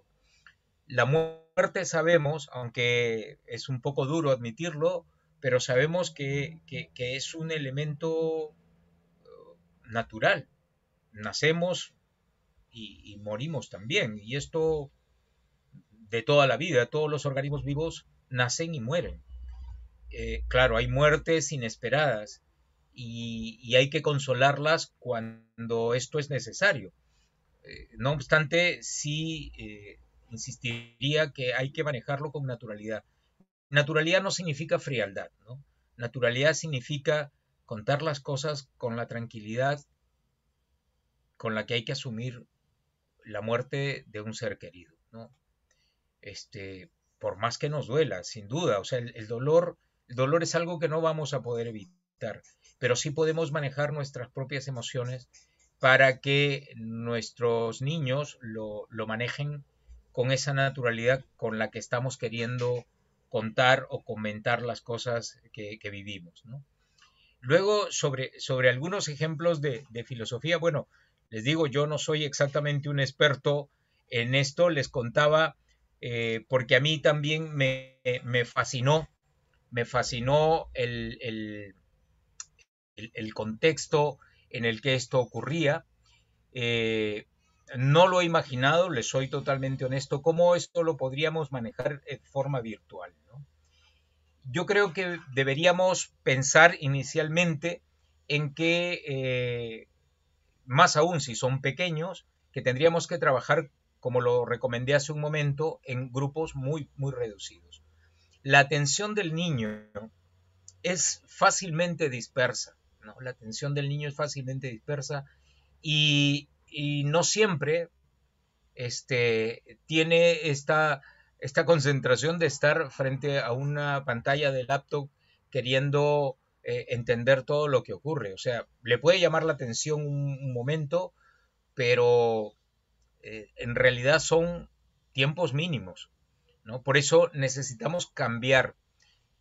Speaker 2: La muerte sabemos, aunque es un poco duro admitirlo, pero sabemos que, es un elemento eh, natural. Nacemos y, morimos también. Y esto de toda la vida, todos los organismos vivos nacen y mueren. Eh, claro, hay muertes inesperadas y, hay que consolarlas cuando esto es necesario. Eh, no obstante, sí insistiría que hay que manejarlo con naturalidad. Naturalidad no significa frialdad, ¿no? Naturalidad significa contar las cosas con la tranquilidad con la que hay que asumir la muerte de un ser querido, ¿no? Este, por más que nos duela, sin duda, o sea, el, dolor, el dolor es algo que no vamos a poder evitar, pero sí podemos manejar nuestras propias emociones para que nuestros niños lo, lo manejen con esa naturalidad con la que estamos queriendo contar o comentar las cosas que, vivimos. Luego, sobre, sobre, algunos ejemplos de, filosofía, bueno, les digo, yo no soy exactamente un experto en esto, les contaba, eh, porque a mí también me, fascinó, me fascinó el, contexto en el que esto ocurría. Eh, no lo he imaginado, les soy totalmente honesto, cómo esto lo podríamos manejar en forma virtual. Yo creo que deberíamos pensar inicialmente en que, eh, más aún si son pequeños, que tendríamos que trabajar, como lo recomendé hace un momento, en grupos muy, muy reducidos. La atención del niño es fácilmente dispersa, La atención del niño es fácilmente dispersa y y no siempre este, tiene esta, esta concentración de estar frente a una pantalla de laptop queriendo eh, entender todo lo que ocurre. O sea, le puede llamar la atención un, momento, pero eh, en realidad son tiempos mínimos. Por eso necesitamos cambiar.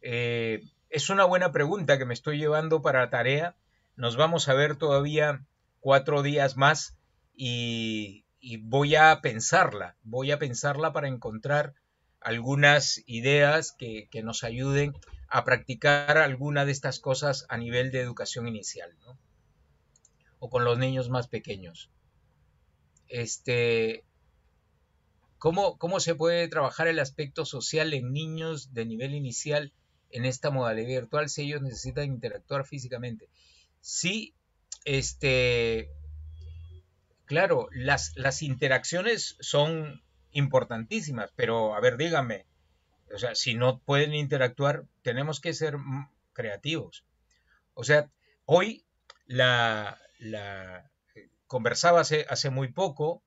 Speaker 2: Eh, es una buena pregunta que me estoy llevando para la tarea. Nos vamos a ver todavía cuatro días más y, voy a pensarla, voy a pensarla para encontrar algunas ideas que, nos ayuden a practicar alguna de estas cosas a nivel de educación inicial, ¿no? O con los niños más pequeños. Este, ¿cómo, ¿Cómo se puede trabajar el aspecto social en niños de nivel inicial en esta modalidad virtual si ellos necesitan interactuar físicamente? Sí, este, Claro, las, las interacciones son importantísimas, pero a ver, dígame, o sea, si no pueden interactuar, tenemos que ser creativos. O sea, hoy la, la conversaba hace, muy poco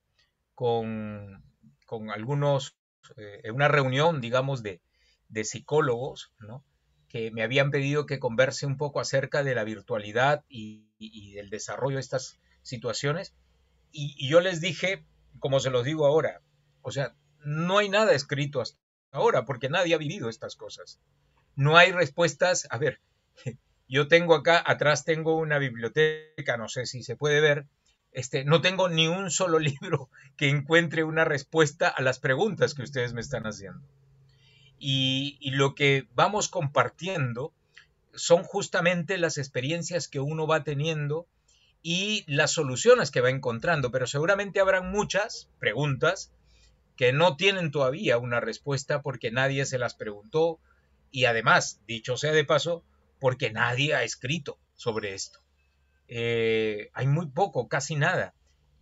Speaker 2: con, con algunos, eh, en una reunión, digamos, de, de psicólogos, ¿no? que me habían pedido que converse un poco acerca de la virtualidad y del desarrollo de estas situaciones y, yo les dije, como se los digo ahora, o sea, no hay nada escrito hasta ahora porque nadie ha vivido estas cosas. No hay respuestas. A ver, yo tengo acá, atrás tengo una biblioteca, no sé si se puede ver. Este, no tengo ni un solo libro que encuentre una respuesta a las preguntas que ustedes me están haciendo. y lo que vamos compartiendo son justamente las experiencias que uno va teniendo y las soluciones que va encontrando, pero seguramente habrán muchas preguntas que no tienen todavía una respuesta porque nadie se las preguntó y además, dicho sea de paso, porque nadie ha escrito sobre esto. Eh, hay muy poco, casi nada.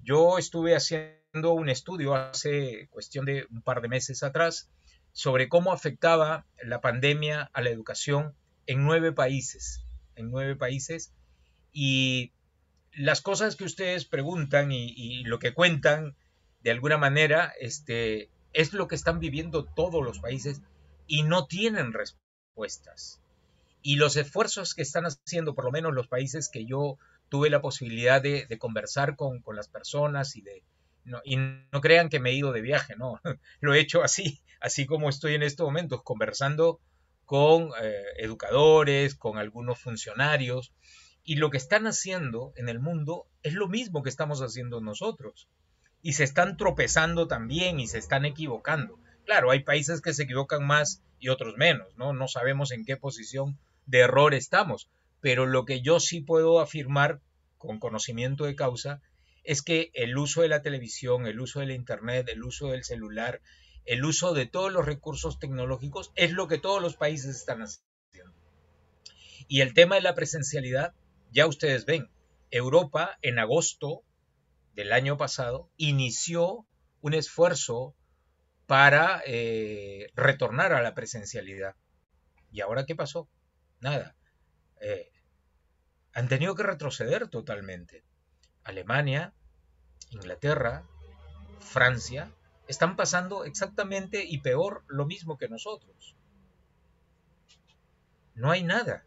Speaker 2: Yo estuve haciendo un estudio hace cuestión de un par de meses atrás sobre cómo afectaba la pandemia a la educación en nueve países, en nueve países, y las cosas que ustedes preguntan y, lo que cuentan, de alguna manera, este, es lo que están viviendo todos los países y no tienen respuestas. Y los esfuerzos que están haciendo, por lo menos los países que yo tuve la posibilidad de, conversar con, las personas y de... No, no crean que me he ido de viaje, no, lo he hecho así, así como estoy en estos momentos, conversando con eh, educadores, con algunos funcionarios, y lo que están haciendo en el mundo es lo mismo que estamos haciendo nosotros. Y se están tropezando también y se están equivocando. Claro, hay países que se equivocan más y otros menos, ¿no? No sabemos en qué posición de error estamos. Pero lo que yo sí puedo afirmar con conocimiento de causa es que el uso de la televisión, el uso de la internet, el uso del celular, el uso de todos los recursos tecnológicos es lo que todos los países están haciendo. Y el tema de la presencialidad ya ustedes ven, Europa en agosto del año pasado inició un esfuerzo para eh, retornar a la presencialidad. ¿Y ahora qué pasó? Nada. Eh, han tenido que retroceder totalmente. Alemania, Inglaterra, Francia, están pasando exactamente y peor lo mismo que nosotros. No hay nada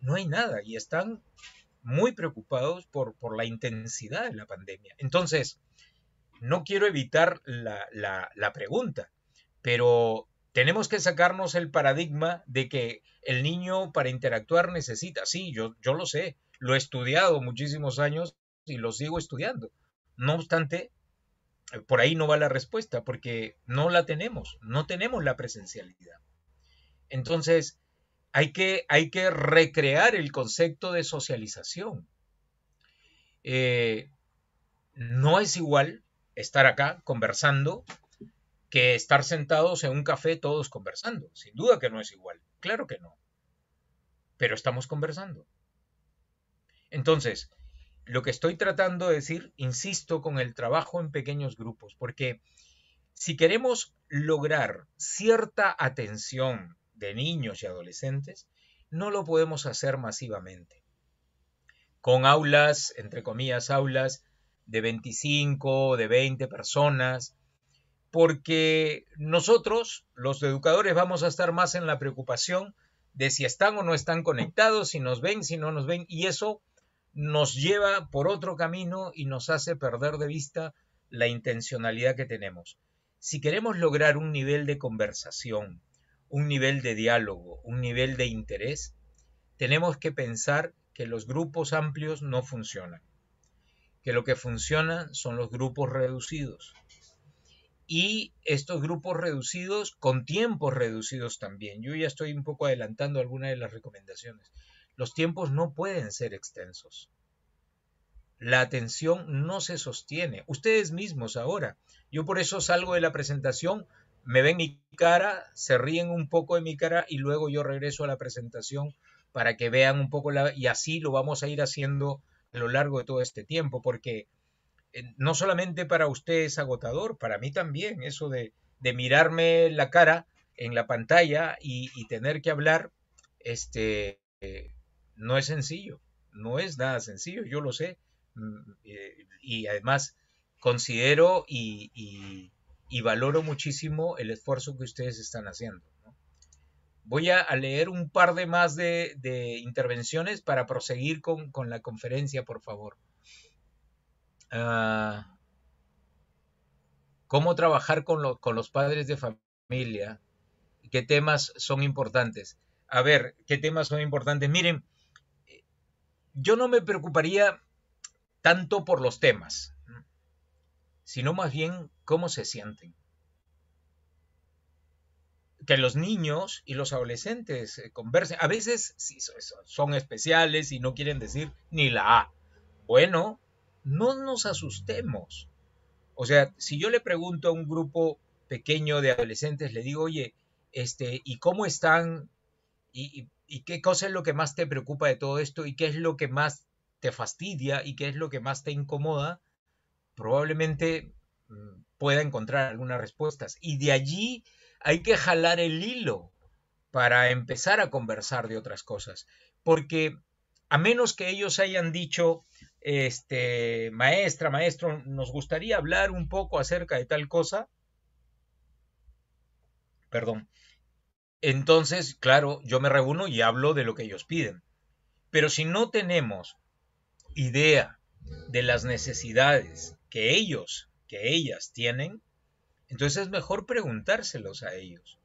Speaker 2: no hay nada y están muy preocupados por, por la intensidad de la pandemia. Entonces, no quiero evitar la, pregunta, pero tenemos que sacarnos el paradigma de que el niño para interactuar necesita, sí, yo, yo lo sé, lo he estudiado muchísimos años y lo sigo estudiando. No obstante, por ahí no va la respuesta, porque no la tenemos, no tenemos la presencialidad. Entonces, hay que, hay que recrear el concepto de socialización. Eh, no es igual estar acá conversando que estar sentados en un café todos conversando. Sin duda que no es igual. Claro que no. Pero estamos conversando. Entonces, lo que estoy tratando de decir, insisto, con el trabajo en pequeños grupos, porque si queremos lograr cierta atención, de niños y adolescentes, no lo podemos hacer masivamente. Con aulas, entre comillas, aulas de 25, de 20 personas, porque nosotros, los educadores, vamos a estar más en la preocupación de si están o no están conectados, si nos ven, si no nos ven, y eso nos lleva por otro camino y nos hace perder de vista la intencionalidad que tenemos. Si queremos lograr un nivel de conversación, un nivel de diálogo, un nivel de interés, tenemos que pensar que los grupos amplios no funcionan, que lo que funciona son los grupos reducidos. Y estos grupos reducidos con tiempos reducidos también. Yo ya estoy un poco adelantando algunas de las recomendaciones. Los tiempos no pueden ser extensos. La atención no se sostiene. Ustedes mismos ahora. Yo por eso salgo de la presentación me ven mi cara, se ríen un poco de mi cara y luego yo regreso a la presentación para que vean un poco la... Y así lo vamos a ir haciendo a lo largo de todo este tiempo, porque eh, no solamente para usted es agotador, para mí también, eso de, mirarme la cara en la pantalla y, tener que hablar, este, no es sencillo, no es nada sencillo, yo lo sé. Mm, eh, y además considero y y valoro muchísimo el esfuerzo que ustedes están haciendo. Voy a, leer un par de más de, intervenciones para proseguir con, la conferencia, por favor. Ah, ¿Cómo trabajar con, con los padres de familia? ¿Qué temas son importantes? A ver, ¿qué temas son importantes? Miren, eh, yo no me preocuparía tanto por los temas sino más bien cómo se sienten. Que los niños y los adolescentes eh, conversen. A veces sí, son especiales y no quieren decir ni la A. Bueno, no nos asustemos. O sea, si yo le pregunto a un grupo pequeño de adolescentes, le digo, oye, este, ¿y cómo están? ¿Y, y qué cosa es lo que más te preocupa de todo esto? ¿Y qué es lo que más te fastidia? ¿Y qué es lo que más te incomoda? probablemente mm, pueda encontrar algunas respuestas. Y de allí hay que jalar el hilo para empezar a conversar de otras cosas. Porque a menos que ellos hayan dicho, este, maestra, maestro, nos gustaría hablar un poco acerca de tal cosa, perdón. Entonces, claro, yo me reúno y hablo de lo que ellos piden. Pero si no tenemos idea de las necesidades que ellos, que ellas tienen, entonces es mejor preguntárselos a ellos.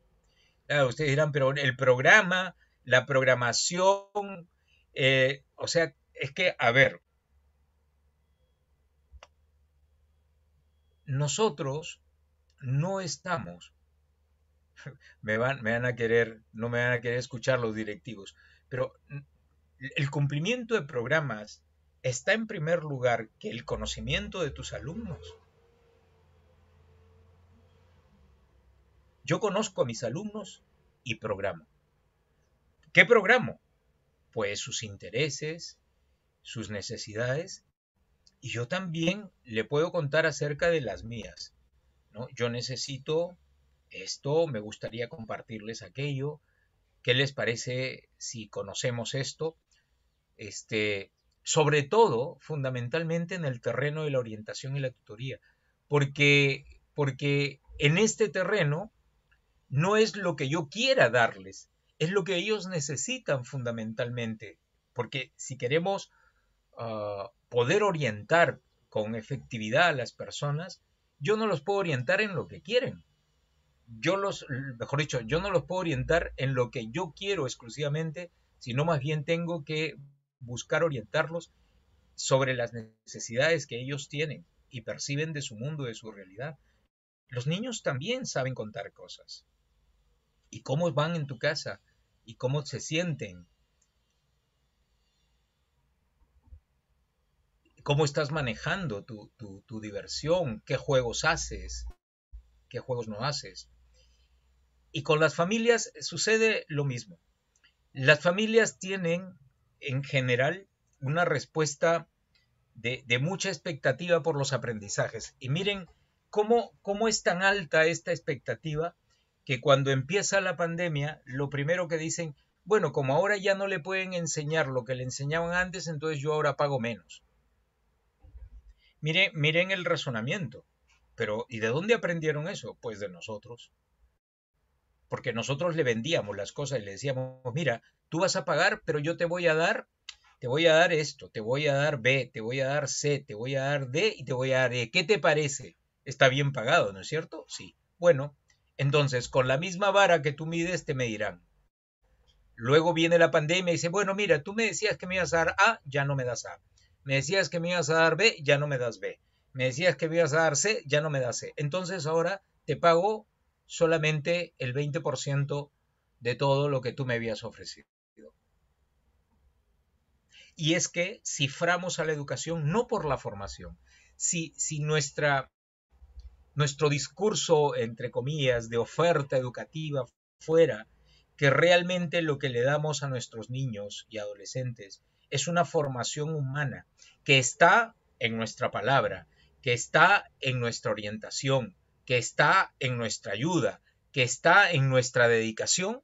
Speaker 2: Ah, ustedes dirán, pero el programa, la programación, eh, o sea, es que, a ver, nosotros no estamos, me van, me van a querer, no me van a querer escuchar los directivos, pero el cumplimiento de programas está en primer lugar que el conocimiento de tus alumnos. Yo conozco a mis alumnos y programo. ¿Qué programo? Pues sus intereses, sus necesidades, y yo también le puedo contar acerca de las mías. ¿no? Yo necesito esto, me gustaría compartirles aquello. ¿Qué les parece si conocemos esto? Este, sobre todo, fundamentalmente en el terreno de la orientación y la tutoría, porque, porque en este terreno no es lo que yo quiera darles, es lo que ellos necesitan fundamentalmente, porque si queremos ah, poder orientar con efectividad a las personas, yo no los puedo orientar en lo que quieren. Yo los, mejor dicho, yo no los puedo orientar en lo que yo quiero exclusivamente, sino más bien tengo que buscar orientarlos sobre las necesidades que ellos tienen y perciben de su mundo, de su realidad. Los niños también saben contar cosas. ¿Y cómo van en tu casa? ¿Y cómo se sienten? ¿Cómo estás manejando tu, diversión? ¿Qué juegos haces? ¿Qué juegos no haces? Y con las familias sucede lo mismo. Las familias tienen en general una respuesta de, mucha expectativa por los aprendizajes. Y miren cómo, cómo es tan alta esta expectativa que cuando empieza la pandemia, lo primero que dicen, bueno, como ahora ya no le pueden enseñar lo que le enseñaban antes, entonces yo ahora pago menos. Miren, miren el razonamiento. Pero, ¿y de dónde aprendieron eso? Pues de nosotros. Porque nosotros le vendíamos las cosas y le decíamos, mira, tú vas a pagar, pero yo te voy a dar, te voy a dar esto, te voy a dar B, te voy a dar C, te voy a dar D y te voy a dar E. ¿Qué te parece? Está bien pagado, ¿no es cierto? Sí. Bueno, entonces con la misma vara que tú mides te medirán. Luego viene la pandemia y dice, bueno, mira, tú me decías que me ibas a dar A, ya no me das A. Me decías que me ibas a dar B, ya no me das B. Me decías que me ibas a dar C, ya no me das C. Entonces ahora te pago solamente el 20% de todo lo que tú me habías ofrecido. Y es que ciframos a la educación no por la formación. Si, si nuestra, nuestro discurso, entre comillas, de oferta educativa fuera que realmente lo que le damos a nuestros niños y adolescentes es una formación humana que está en nuestra palabra, que está en nuestra orientación, que está en nuestra ayuda, que está en nuestra dedicación,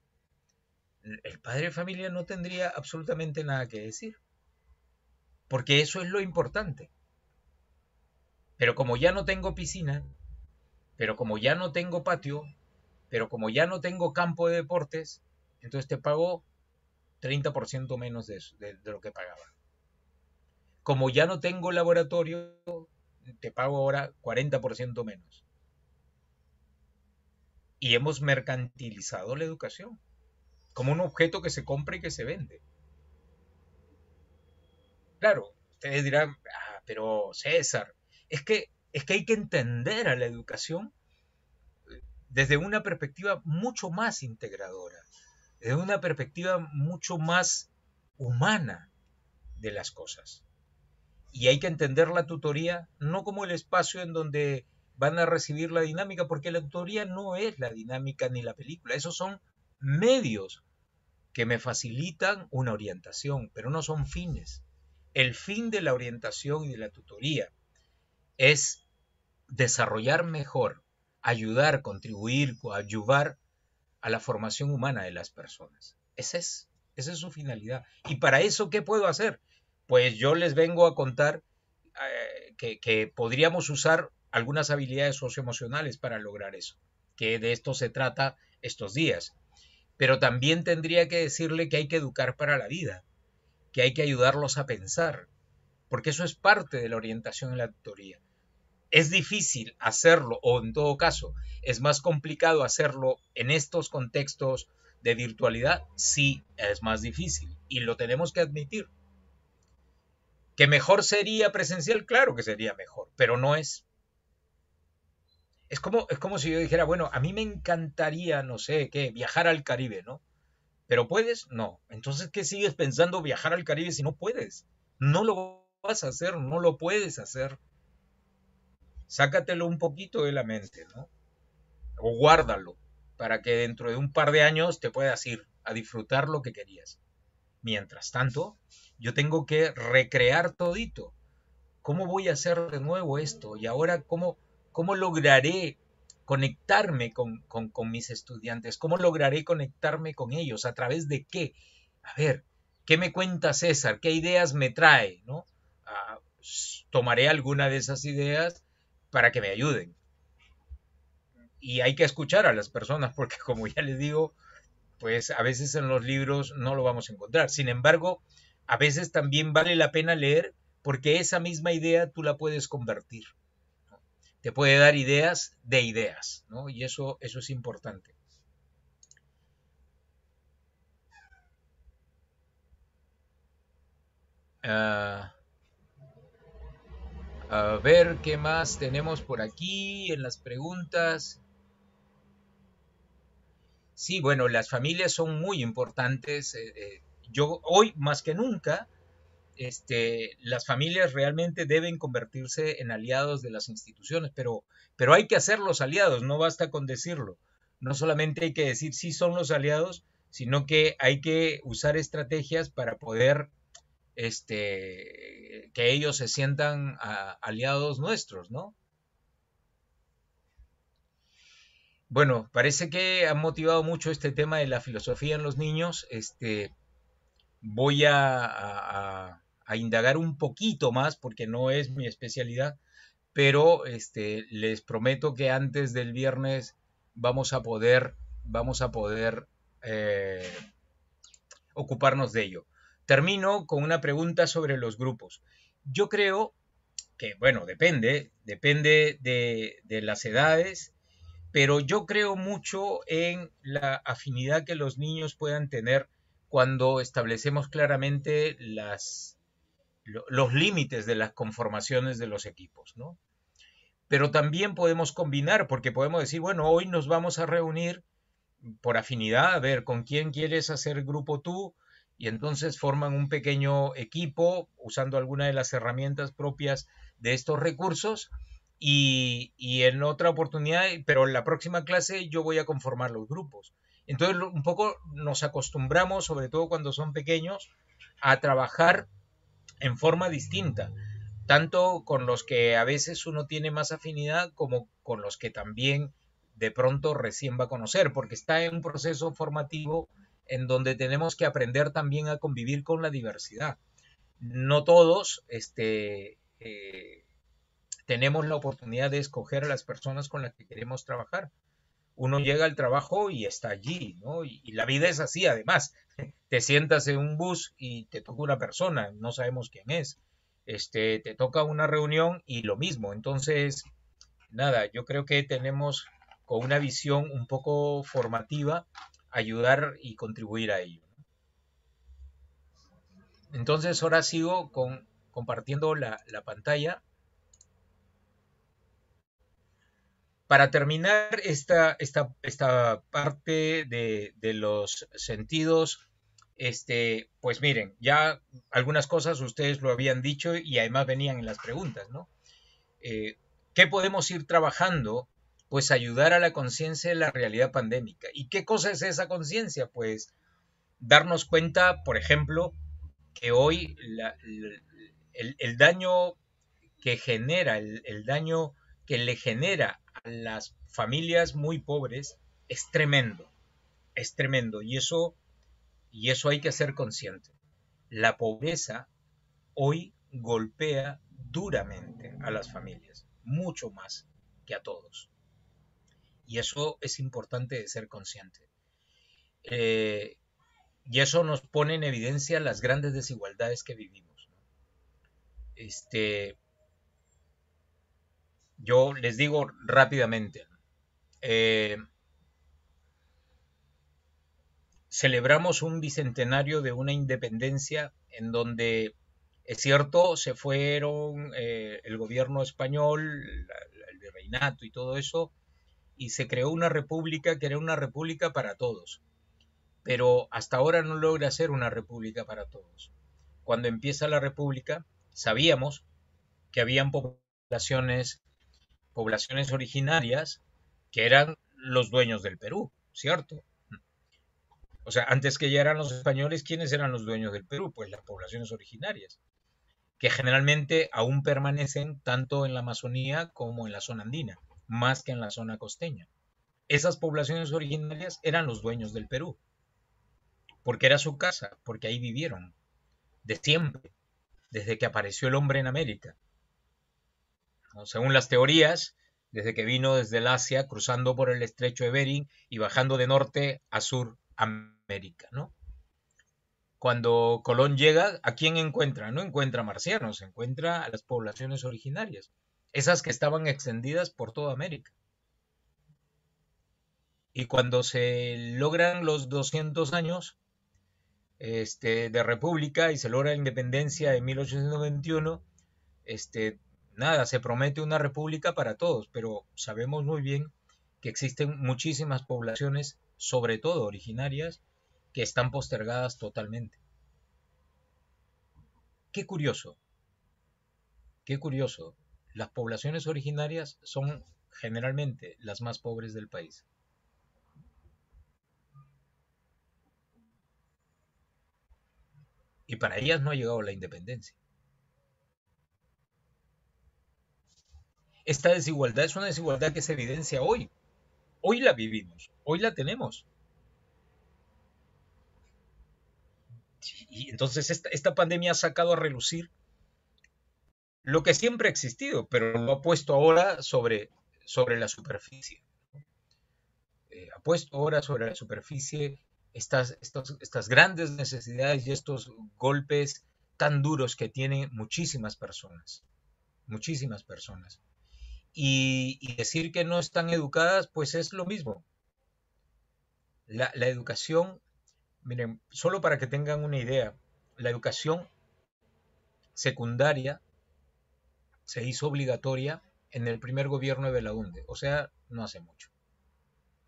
Speaker 2: el padre de familia no tendría absolutamente nada que decir porque eso es lo importante. Pero como ya no tengo piscina, pero como ya no tengo patio, pero como ya no tengo campo de deportes, entonces te pago 30% menos de, de, lo que pagaba. Como ya no tengo laboratorio, te pago ahora 40% menos. Y hemos mercantilizado la educación como un objeto que se compra y que se vende. Claro, ustedes dirán, ah, pero César, es que, es que hay que entender a la educación eh, desde una perspectiva mucho más integradora, desde una perspectiva mucho más humana de las cosas. Y hay que entender la tutoría no como el espacio en donde van a recibir la dinámica, porque la tutoría no es la dinámica ni la película, esos son medios que me facilitan una orientación, pero no son fines. El fin de la orientación y de la tutoría es desarrollar mejor, ayudar, contribuir, coadyuvar a la formación humana de las personas. Esa es, esa es su finalidad. ¿Y para eso qué puedo hacer? Pues yo les vengo a contar eh, que, que podríamos usar algunas habilidades socioemocionales para lograr eso, que de esto se trata estos días. Pero también tendría que decirle que hay que educar para la vida, que hay que ayudarlos a pensar, porque eso es parte de la orientación en la tutoría. Es difícil hacerlo, o en todo caso, es más complicado hacerlo en estos contextos de virtualidad, sí es más difícil, y lo tenemos que admitir. ¿Que mejor sería presencial? Claro que sería mejor, pero no es. Es como, es como si yo dijera, bueno, a mí me encantaría, no sé, qué, viajar al Caribe, ¿no? ¿Pero puedes? No. Entonces, ¿qué sigues pensando viajar al Caribe si no puedes? No lo vas a hacer, no lo puedes hacer. Sácatelo un poquito de la mente, ¿no? O guárdalo para que dentro de un par de años te puedas ir a disfrutar lo que querías. Mientras tanto, yo tengo que recrear todito. ¿Cómo voy a hacer de nuevo esto? Y ahora, ¿cómo, cómo lograré conectarme con, mis estudiantes? ¿Cómo lograré conectarme con ellos? ¿A través de qué? A ver, ¿qué me cuenta César? ¿Qué ideas me trae? ¿No? Ah, pues, tomaré alguna de esas ideas para que me ayuden. Y hay que escuchar a las personas porque, como ya les digo, pues a veces en los libros no lo vamos a encontrar. Sin embargo, a veces también vale la pena leer porque esa misma idea tú la puedes convertir puede dar ideas de ideas, ¿no? Y eso, eso es importante. Ah, a ver qué más tenemos por aquí en las preguntas. Sí, bueno, las familias son muy importantes. Eh, eh, yo hoy más que nunca este, las familias realmente deben convertirse en aliados de las instituciones, pero, pero hay que hacerlos aliados, no basta con decirlo. No solamente hay que decir si son los aliados, sino que hay que usar estrategias para poder este, que ellos se sientan ah, aliados nuestros, ¿no? Bueno, parece que ha motivado mucho este tema de la filosofía en los niños. Este, voy a, a indagar un poquito más porque no es mi especialidad, pero este, les prometo que antes del viernes vamos a poder, vamos a poder eh, ocuparnos de ello. Termino con una pregunta sobre los grupos. Yo creo que, bueno, depende, depende de, de las edades, pero yo creo mucho en la afinidad que los niños puedan tener cuando establecemos claramente las, los límites de las conformaciones de los equipos, ¿no? Pero también podemos combinar, porque podemos decir, bueno, hoy nos vamos a reunir por afinidad, a ver con quién quieres hacer grupo tú, y entonces forman un pequeño equipo usando alguna de las herramientas propias de estos recursos. Y, y en otra oportunidad, pero en la próxima clase yo voy a conformar los grupos. Entonces, un poco nos acostumbramos, sobre todo cuando son pequeños, a trabajar en forma distinta, tanto con los que a veces uno tiene más afinidad como con los que también de pronto recién va a conocer, porque está en un proceso formativo en donde tenemos que aprender también a convivir con la diversidad. No todos este, eh, tenemos la oportunidad de escoger a las personas con las que queremos trabajar uno llega al trabajo y está allí, ¿no? Y, la vida es así, además. Te sientas en un bus y te toca una persona, no sabemos quién es. Este, te toca una reunión y lo mismo. Entonces, nada, yo creo que tenemos con una visión un poco formativa ayudar y contribuir a ello. Entonces, ahora sigo con, compartiendo la pantalla. Para terminar esta, esta, parte de, los sentidos, este, pues miren, ya algunas cosas ustedes lo habían dicho y además venían en las preguntas, ¿no? Eh, ¿Qué podemos ir trabajando? Pues ayudar a la conciencia de la realidad pandémica. ¿Y qué cosa es esa conciencia? Pues darnos cuenta, por ejemplo, que hoy el, daño que genera, el, el, daño que le genera a las familias muy pobres es tremendo, es tremendo y eso y eso hay que ser consciente. La pobreza hoy golpea duramente a las familias, mucho más que a todos. Y eso es importante de ser consciente. Eh, y eso nos pone en evidencia las grandes desigualdades que vivimos. Este, yo les digo rápidamente, eh, celebramos un bicentenario de una independencia en donde, es cierto, se fueron eh, el gobierno español, el virreinato y todo eso, y se creó una república que era una república para todos. Pero hasta ahora no logra ser una república para todos. Cuando empieza la república, sabíamos que habían poblaciones poblaciones originarias que eran los dueños del Perú, ¿cierto? O sea, antes que ya eran los españoles, ¿quiénes eran los dueños del Perú? Pues las poblaciones originarias, que generalmente aún permanecen tanto en la Amazonía como en la zona andina, más que en la zona costeña. Esas poblaciones originarias eran los dueños del Perú, porque era su casa, porque ahí vivieron, de siempre, desde que apareció el hombre en América. Según las teorías, desde que vino desde el Asia, cruzando por el estrecho de Bering y bajando de norte a sur América, ¿no? Cuando Colón llega, ¿a quién encuentra? No encuentra marcianos, encuentra a las poblaciones originarias, esas que estaban extendidas por toda América. Y cuando se logran los 200 años este, de república y se logra la independencia en 1891, este, nada, se promete una república para todos, pero sabemos muy bien que existen muchísimas poblaciones, sobre todo originarias, que están postergadas totalmente. Qué curioso, qué curioso. Las poblaciones originarias son generalmente las más pobres del país. Y para ellas no ha llegado la independencia. esta desigualdad es una desigualdad que se evidencia hoy. Hoy la vivimos, hoy la tenemos. Y entonces esta, pandemia ha sacado a relucir lo que siempre ha existido, pero lo ha puesto ahora sobre, sobre la superficie. Eh, ha puesto ahora sobre la superficie estas, estas, grandes necesidades y estos golpes tan duros que tienen muchísimas personas, muchísimas personas y, decir que no están educadas, pues es lo mismo. La, educación, miren, solo para que tengan una idea, la educación secundaria se hizo obligatoria en el primer gobierno de Belaunde, o sea, no hace mucho.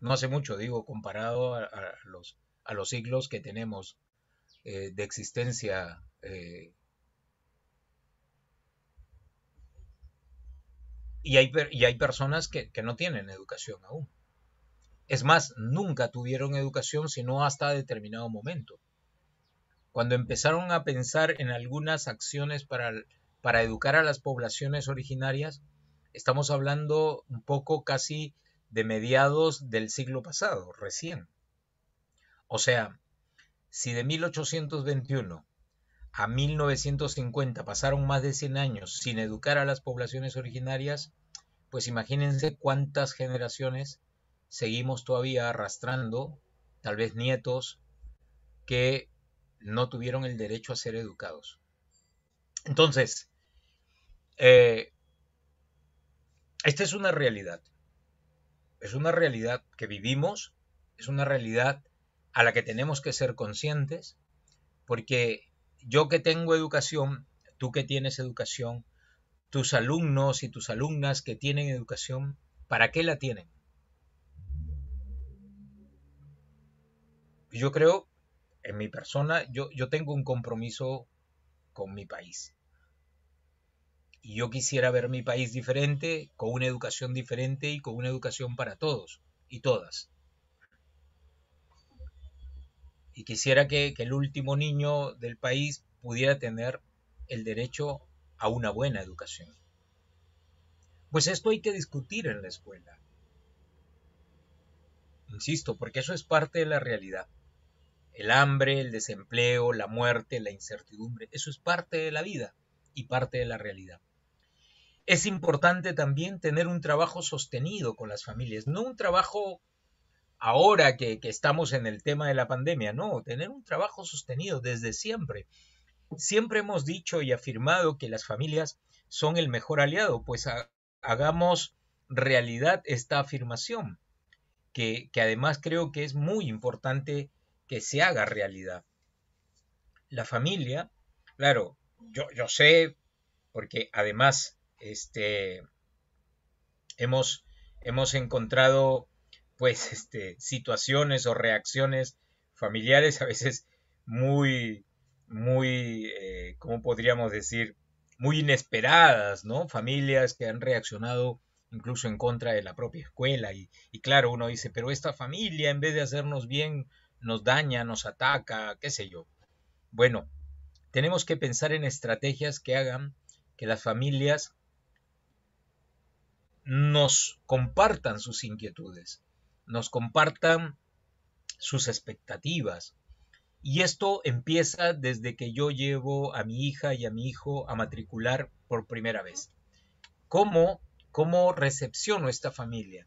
Speaker 2: No hace mucho, digo, comparado a, los, a los siglos que tenemos eh, de existencia eh, Y hay, personas que, que no tienen educación aún. Es más, nunca tuvieron educación sino hasta determinado momento. Cuando empezaron a pensar en algunas acciones para, para educar a las poblaciones originarias, estamos hablando un poco casi de mediados del siglo pasado, recién. O sea, si de 1821 a 1950, pasaron más de 100 años sin educar a las poblaciones originarias, pues imagínense cuántas generaciones seguimos todavía arrastrando, tal vez nietos, que no tuvieron el derecho a ser educados. Entonces, eh, esta es una realidad. Es una realidad que vivimos, es una realidad a la que tenemos que ser conscientes, porque yo que tengo educación, tú que tienes educación, tus alumnos y tus alumnas que tienen educación, ¿para qué la tienen? Yo creo, en mi persona, yo, yo tengo un compromiso con mi país. Y yo quisiera ver mi país diferente, con una educación diferente y con una educación para todos y todas. y quisiera que, el último niño del país pudiera tener el derecho a una buena educación. Pues esto hay que discutir en la escuela. Insisto, porque eso es parte de la realidad. El hambre, el desempleo, la muerte, la incertidumbre, eso es parte de la vida y parte de la realidad. Es importante también tener un trabajo sostenido con las familias, no un trabajo ahora que, estamos en el tema de la pandemia, no, tener un trabajo sostenido desde siempre. Siempre hemos dicho y afirmado que las familias son el mejor aliado, pues hagamos realidad esta afirmación, que, además creo que es muy importante que se haga realidad. La familia, claro, yo, sé, porque además este, hemos, hemos encontrado pues, este, situaciones o reacciones familiares a veces muy, muy, eh, ¿cómo podríamos decir? Muy inesperadas, ¿no? Familias que han reaccionado incluso en contra de la propia escuela. Y, y, claro, uno dice, pero esta familia en vez de hacernos bien, nos daña, nos ataca, qué sé yo. Bueno, tenemos que pensar en estrategias que hagan que las familias nos compartan sus inquietudes, nos compartan sus expectativas. Y esto empieza desde que yo llevo a mi hija y a mi hijo a matricular por primera vez. ¿Cómo, cómo recepciono esta familia?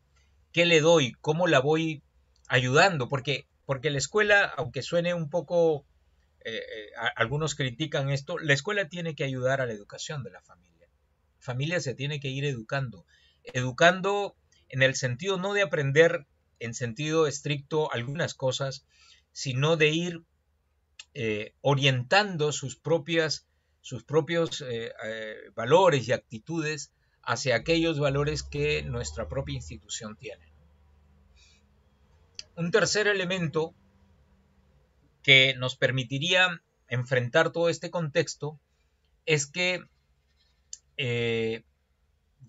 Speaker 2: ¿Qué le doy? ¿Cómo la voy ayudando? Porque, porque la escuela, aunque suene un poco, eh, eh, algunos critican esto, la escuela tiene que ayudar a la educación de la familia. La familia se tiene que ir educando. Educando en el sentido no de aprender en sentido estricto algunas cosas, sino de ir eh, orientando sus, propias, sus propios eh, eh, valores y actitudes hacia aquellos valores que nuestra propia institución tiene. Un tercer elemento que nos permitiría enfrentar todo este contexto es que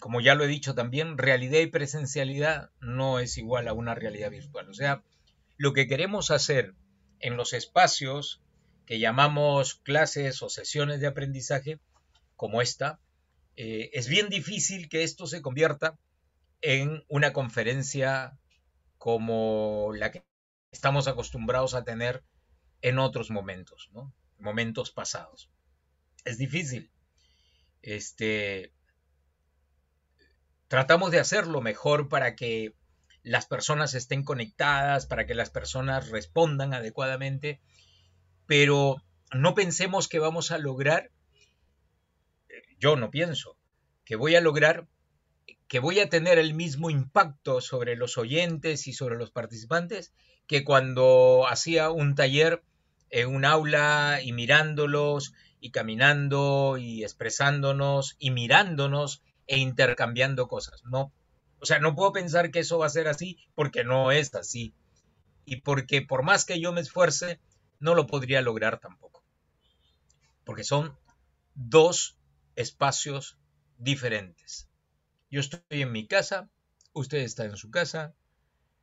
Speaker 2: como ya lo he dicho también, realidad y presencialidad no es igual a una realidad virtual. O sea, lo que queremos hacer en los espacios que llamamos clases o sesiones de aprendizaje, como esta, eh, es bien difícil que esto se convierta en una conferencia como la que estamos acostumbrados a tener en otros momentos, momentos pasados. Es difícil. Este, tratamos de hacerlo mejor para que las personas estén conectadas, para que las personas respondan adecuadamente, pero no pensemos que vamos a lograr, yo no pienso, que voy a lograr, que voy a tener el mismo impacto sobre los oyentes y sobre los participantes que cuando hacía un taller en un aula y mirándolos y caminando y expresándonos y mirándonos e intercambiando cosas. No, o sea, no puedo pensar que eso va a ser así porque no es así. Y porque por más que yo me esfuerce, no lo podría lograr tampoco. Porque son dos espacios diferentes. Yo estoy en mi casa, usted está en su casa,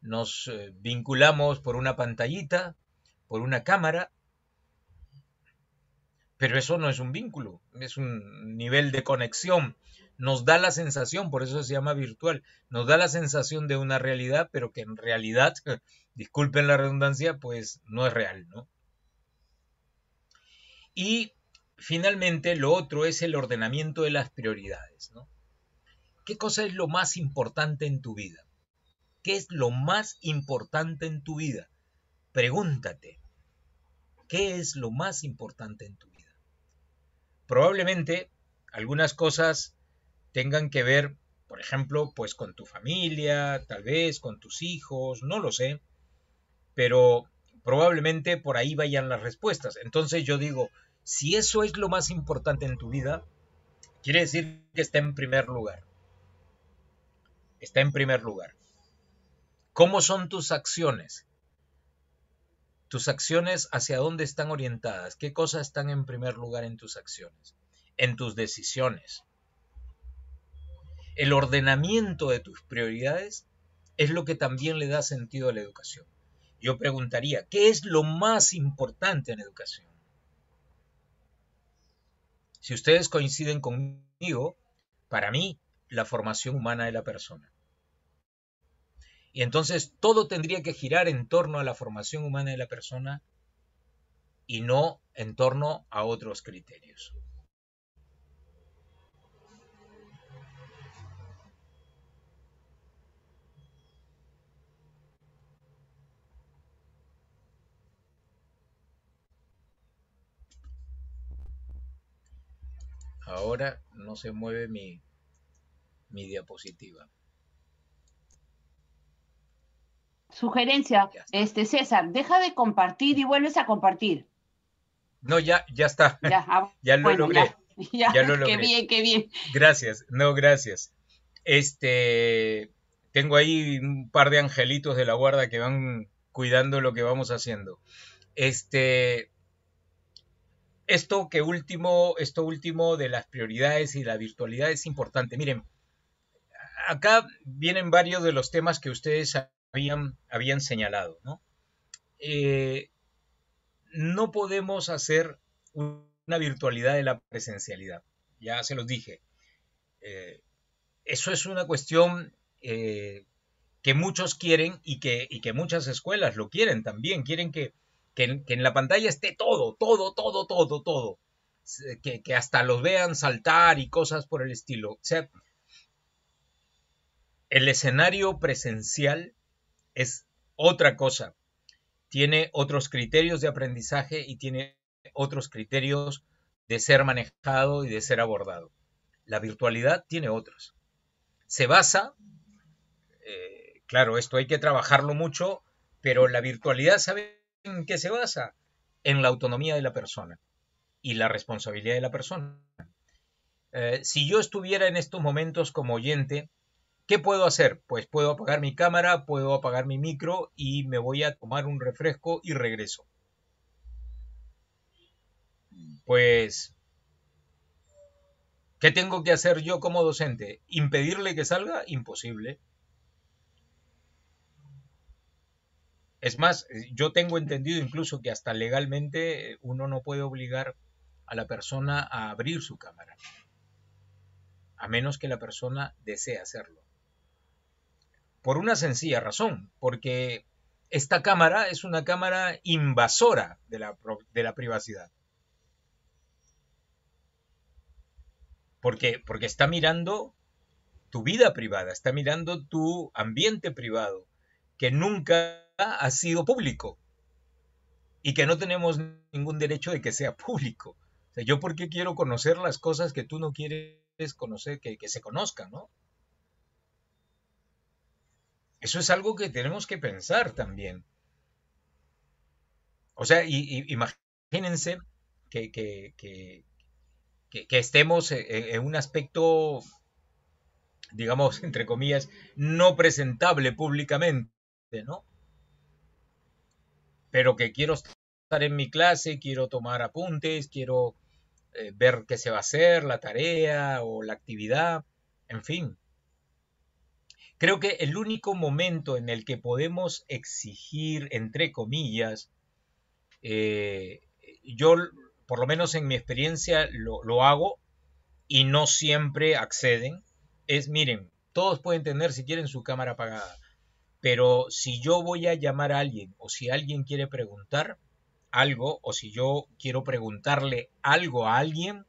Speaker 2: nos eh, vinculamos por una pantallita, por una cámara, pero eso no es un vínculo, es un nivel de conexión nos da la sensación, por eso se llama virtual, nos da la sensación de una realidad, pero que en realidad, disculpen la redundancia, pues no es real, ¿no? Y finalmente, lo otro es el ordenamiento de las prioridades, ¿no? ¿Qué cosa es lo más importante en tu vida? ¿Qué es lo más importante en tu vida? Pregúntate, ¿qué es lo más importante en tu vida? Probablemente algunas cosas tengan que ver, por ejemplo, pues con tu familia, tal vez con tus hijos, no lo sé, pero probablemente por ahí vayan las respuestas. Entonces yo digo, si eso es lo más importante en tu vida, quiere decir que está en primer lugar. Está en primer lugar. ¿Cómo son tus acciones? Tus acciones hacia dónde están orientadas, qué cosas están en primer lugar en tus acciones, en tus decisiones el ordenamiento de tus prioridades es lo que también le da sentido a la educación. Yo preguntaría, ¿qué es lo más importante en educación? Si ustedes coinciden conmigo, para mí, la formación humana de la persona. Y entonces todo tendría que girar en torno a la formación humana de la persona y no en torno a otros criterios. Ahora no se mueve mi, mi diapositiva.
Speaker 1: Sugerencia, este César, deja de compartir y vuelves a compartir.
Speaker 2: No, ya, ya está. Ya, ah, lo logré.
Speaker 1: Ya, lo logré. Qué bien, qué bien.
Speaker 2: Gracias, no, gracias. Este, tengo ahí un par de angelitos de la guarda que van cuidando lo que vamos haciendo. Este, esto que último, esto último de las prioridades y la virtualidad es importante. Miren, acá vienen varios de los temas que ustedes habían, habían señalado, ¿no? Eh, no podemos hacer una virtualidad de la presencialidad. Ya se los dije. Eh, eso es una cuestión eh, que muchos quieren y que, y que muchas escuelas lo quieren también. Quieren que que, en la pantalla esté todo, todo, todo, todo, todo. Que, hasta los vean saltar y cosas por el estilo. el escenario presencial es otra cosa. Tiene otros criterios de aprendizaje y tiene otros criterios de ser manejado y de ser abordado. La virtualidad tiene otros. Se basa, eh, claro, esto hay que trabajarlo mucho, pero la virtualidad, ¿sabe en qué se basa? En la autonomía de la persona y la responsabilidad de la persona. Eh, si yo estuviera en estos momentos como oyente, ¿qué puedo hacer? Pues puedo apagar mi cámara, puedo apagar mi micro y me voy a tomar un refresco y regreso. Pues, ¿qué tengo que hacer yo como docente? ¿Impedirle que salga? Imposible. Es más, eh, yo tengo entendido incluso que hasta legalmente eh, uno no puede obligar a la persona a abrir su cámara, a menos que la persona desee hacerlo. Por una sencilla razón, porque esta cámara es una cámara invasora de la, de la privacidad. Porque, porque está mirando tu vida privada, está mirando tu ambiente privado, que nunca ha sido público y que no tenemos ningún derecho de que sea público. yo porque quiero conocer las cosas que tú no quieres conocer, que, se conozcan, ¿no? Eso es algo que tenemos que pensar también. O sea, y, imagínense que, estemos e, e, en un aspecto, digamos, entre comillas, no presentable públicamente, ¿no? pero que quiero estar en mi clase, quiero tomar apuntes, quiero eh, ver qué se va a hacer, la tarea o la actividad, en fin. Creo que el único momento en el que podemos exigir, entre comillas, eh, yo, por lo menos en mi experiencia, lo hago y no siempre acceden, es, miren, todos pueden tener si quieren su cámara apagada. Pero si yo voy a llamar a alguien o si alguien quiere preguntar algo o si yo quiero preguntarle algo a alguien,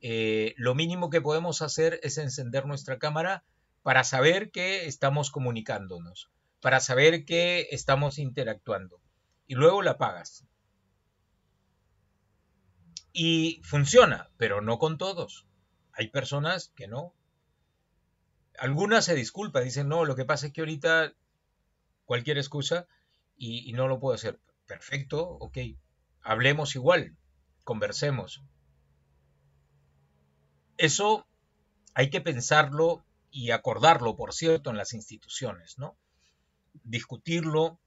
Speaker 2: eh, lo mínimo que podemos hacer es encender nuestra cámara para saber que estamos comunicándonos, para saber que estamos interactuando. Y luego la apagas. Y funciona, pero no con todos. Hay personas que no, Alguna se disculpa, dicen, no, lo que pasa es que ahorita cualquier excusa y, no lo puedo hacer. Perfecto, ok, hablemos igual, conversemos. Eso hay que pensarlo y acordarlo, por cierto, en las instituciones, ¿no? Discutirlo.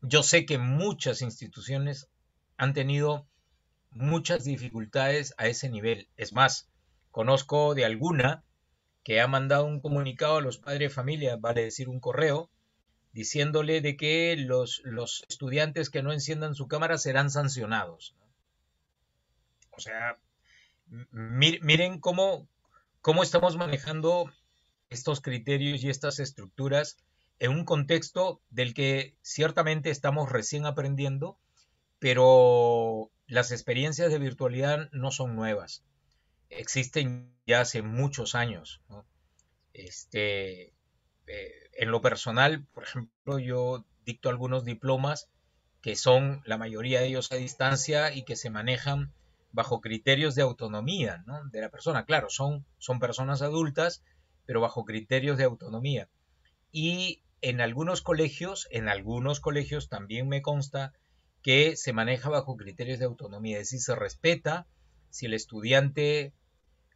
Speaker 2: Yo sé que muchas instituciones han tenido muchas dificultades a ese nivel. Es más, conozco de alguna que ha mandado un comunicado a los padres de familia, vale decir un correo, diciéndole de que los, estudiantes que no enciendan su cámara serán sancionados. O sea, miren cómo, cómo estamos manejando estos criterios y estas estructuras en un contexto del que ciertamente estamos recién aprendiendo, pero las experiencias de virtualidad no son nuevas existen ya hace muchos años. Este, eh, en lo personal, por ejemplo, yo dicto algunos diplomas que son la mayoría de ellos a distancia y que se manejan bajo criterios de autonomía de la persona. Claro, son, son personas adultas, pero bajo criterios de autonomía. Y en algunos colegios, en algunos colegios también me consta que se maneja bajo criterios de autonomía, es decir, se respeta si el estudiante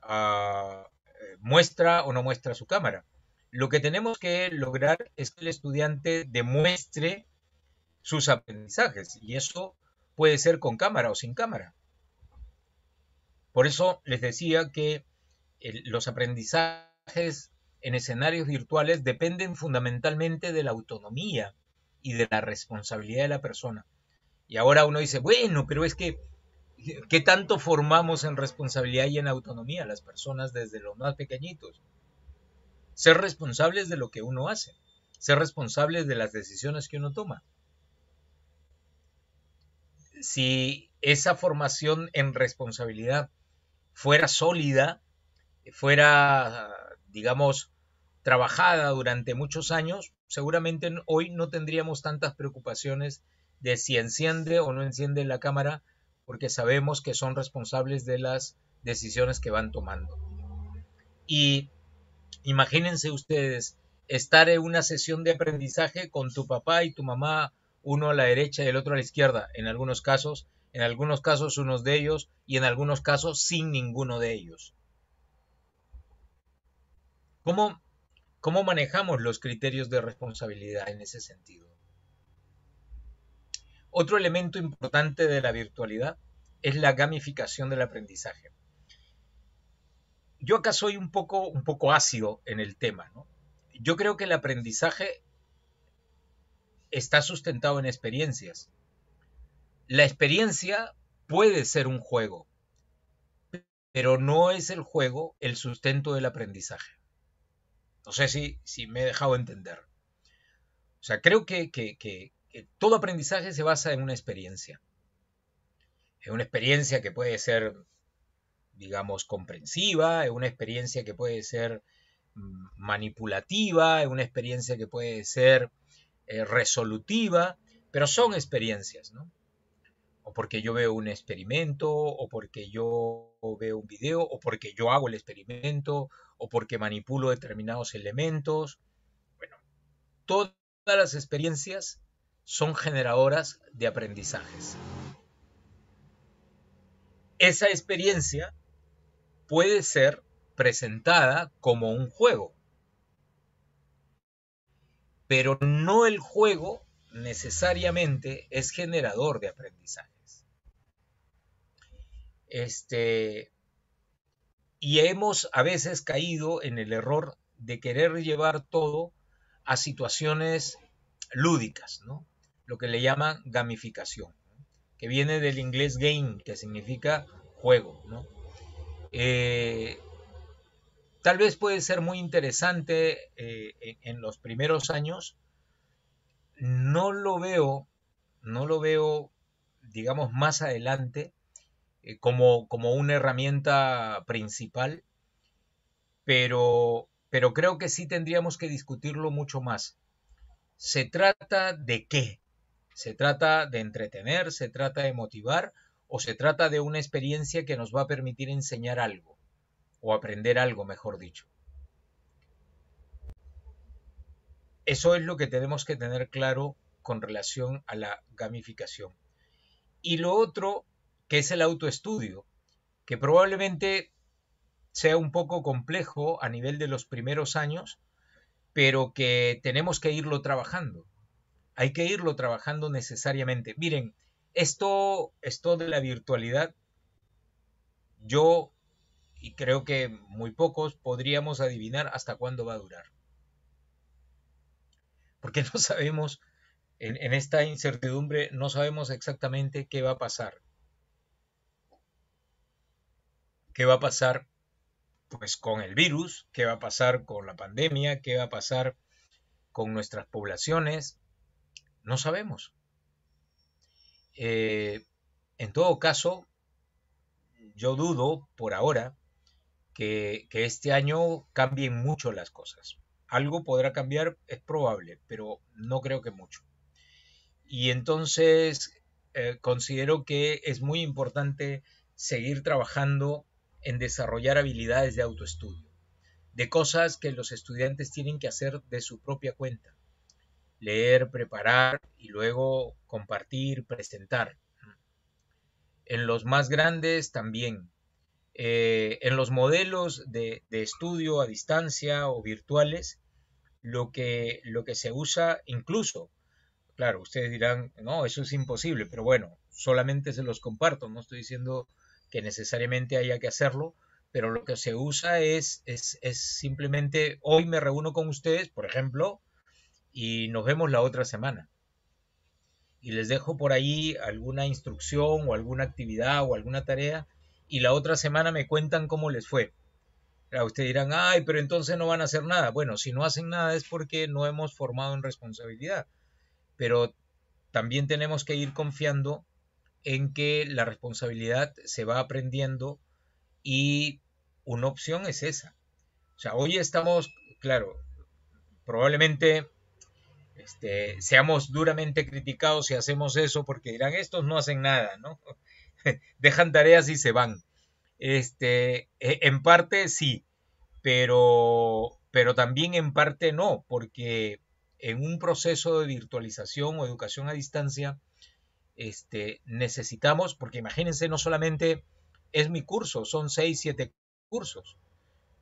Speaker 2: Ah, eh, muestra o no muestra su cámara. Lo que tenemos que lograr es que el estudiante demuestre sus aprendizajes y eso puede ser con cámara o sin cámara. Por eso les decía que los aprendizajes en escenarios virtuales dependen fundamentalmente de la autonomía y de la responsabilidad de la persona. Y ahora uno dice, bueno, pero es que ¿Qué tanto formamos en responsabilidad y en autonomía las personas desde los más pequeñitos? Ser responsables de lo que uno hace, ser responsables de las decisiones que uno toma. Si esa formación en responsabilidad fuera sólida, fuera, digamos, trabajada durante muchos años, seguramente hoy no tendríamos tantas preocupaciones de si enciende o no enciende la cámara porque sabemos que son responsables de las decisiones que van tomando. Y imagínense ustedes estar en una sesión de aprendizaje con tu papá y tu mamá, uno a la derecha y el otro a la izquierda, en algunos casos, en algunos casos unos de ellos y en algunos casos sin ninguno de ellos. ¿Cómo, cómo manejamos los criterios de responsabilidad en ese sentido? Otro elemento importante de la virtualidad es la gamificación del aprendizaje. Yo acá soy un poco, un poco ácido en el tema. ¿no? Yo creo que el aprendizaje está sustentado en experiencias. La experiencia puede ser un juego, pero no es el juego el sustento del aprendizaje. No sé si, si me he dejado entender. O sea, creo que, que, eh, todo aprendizaje se basa en una experiencia. Es una experiencia que puede ser, digamos, comprensiva, es una experiencia que puede ser mm, manipulativa, es una experiencia que puede ser eh, resolutiva, pero son experiencias, ¿no? O porque yo veo un experimento, o porque yo veo un video, o porque yo hago el experimento, o porque manipulo determinados elementos. Bueno, todas las experiencias son generadoras de aprendizajes. Esa experiencia puede ser presentada como un juego, pero no el juego necesariamente es generador de aprendizajes. Este, y hemos a veces caído en el error de querer llevar todo a situaciones lúdicas, ¿no? lo que le llaman gamificación, que viene del inglés game, que significa juego. Eh, tal vez puede ser muy interesante eh, en, los primeros años. No lo veo, no lo veo, digamos, más adelante eh, como, como una herramienta principal, pero, pero creo que sí tendríamos que discutirlo mucho más. ¿Se trata de qué? se trata de entretener, se trata de motivar o se trata de una experiencia que nos va a permitir enseñar algo o aprender algo, mejor dicho. Eso es lo que tenemos que tener claro con relación a la gamificación. Y lo otro, que es el autoestudio, que probablemente sea un poco complejo a nivel de los primeros años, pero que tenemos que irlo trabajando hay que irlo trabajando necesariamente. Miren, esto, esto de la virtualidad, yo y creo que muy pocos podríamos adivinar hasta cuándo va a durar. Porque no sabemos, en, en esta incertidumbre, no sabemos exactamente qué va a pasar. ¿Qué va a pasar? Pues con el virus, qué va a pasar con la pandemia, qué va a pasar con nuestras poblaciones, no sabemos. Eh, en todo caso, yo dudo por ahora que, este año cambien mucho las cosas. Algo podrá cambiar, es probable, pero no creo que mucho. Y entonces eh, considero que es muy importante seguir trabajando en desarrollar habilidades de autoestudio, de cosas que los estudiantes tienen que hacer de su propia cuenta leer, preparar y luego compartir, presentar. En los más grandes también. Eh, en los modelos de, estudio a distancia o virtuales, lo que, lo que se usa incluso, claro, ustedes dirán, no, eso es imposible, pero bueno, solamente se los comparto, no estoy diciendo que necesariamente haya que hacerlo, pero lo que se usa es, es, es simplemente, hoy me reúno con ustedes, por ejemplo, y nos vemos la otra semana. Y les dejo por ahí alguna instrucción o alguna actividad o alguna tarea y la otra semana me cuentan cómo les fue. A ustedes dirán, ay, pero entonces no van a hacer nada. Bueno, si no hacen nada es porque no hemos formado en responsabilidad. Pero también tenemos que ir confiando en que la responsabilidad se va aprendiendo y una opción es esa. O sea, hoy estamos, claro, probablemente este, seamos duramente criticados si hacemos eso, porque dirán, estos no hacen nada, ¿no? Dejan tareas y se van. Este, e, en parte sí, pero, pero también en parte no, porque en un proceso de virtualización o educación a distancia, este, necesitamos, porque imagínense, no solamente es mi curso, son seis, siete cursos.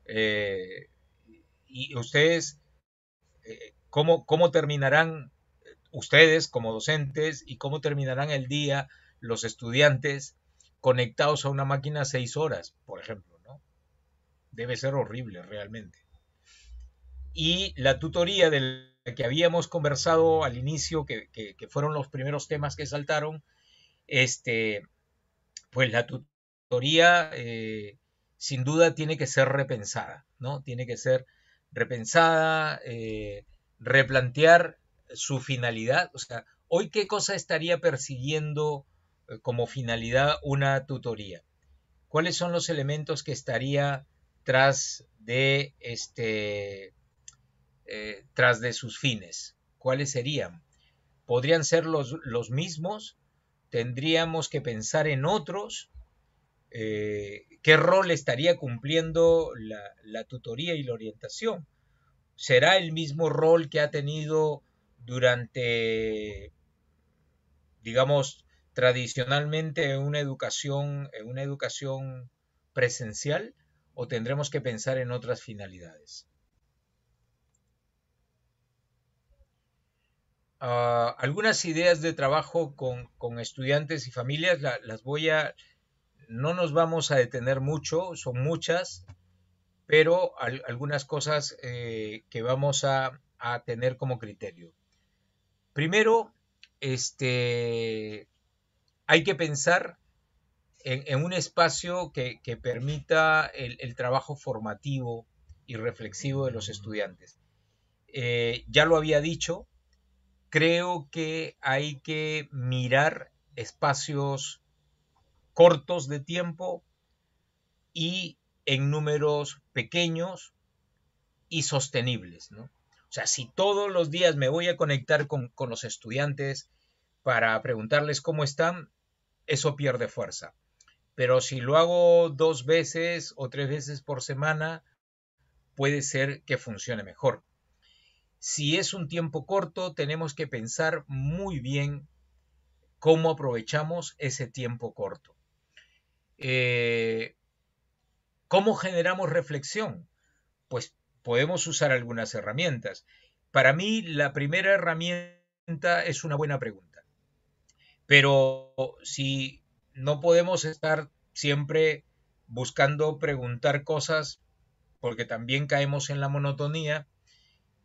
Speaker 2: Eh, y ustedes eh, cómo, terminarán eh, ustedes como docentes y cómo terminarán el día los estudiantes conectados a una máquina seis horas, por ejemplo, ¿no? Debe ser horrible realmente. Y la tutoría de la que habíamos conversado al inicio, que, fueron los primeros temas que saltaron, este, pues la tutoría eh, sin duda tiene que ser repensada, ¿no? Tiene que ser repensada. Eh, replantear su finalidad, o sea, hoy qué cosa estaría persiguiendo eh, como finalidad una tutoría. ¿Cuáles son los elementos que estaría tras de este eh, tras de sus fines? ¿Cuáles serían? ¿Podrían ser los, mismos? ¿Tendríamos que pensar en otros? Eh, ¿Qué rol estaría cumpliendo la tutoría y la orientación? será el mismo rol que ha tenido durante, digamos, tradicionalmente una educación, eh, una educación presencial o tendremos que pensar en otras finalidades? Ah, algunas ideas de trabajo con, estudiantes y familias las voy a no nos vamos a detener mucho son muchas pero algunas cosas eh, que vamos a, tener como criterio. Primero, este, hay que pensar en, un espacio que, permita el, trabajo formativo y reflexivo de los estudiantes. Eh, ya lo había dicho, creo que hay que mirar espacios cortos de tiempo y en números pequeños y sostenibles, O sea, si todos los días me voy a conectar con, los estudiantes para preguntarles cómo están, eso pierde fuerza. Pero si lo hago dos veces o tres veces por semana, puede ser que funcione mejor. Si es un tiempo corto, tenemos que pensar muy bien cómo aprovechamos ese tiempo corto. Eh, ¿Cómo generamos reflexión? Pues podemos usar algunas herramientas. Para mí, la primera herramienta es una buena pregunta. Pero si no podemos estar siempre buscando preguntar cosas, porque también caemos en la monotonía,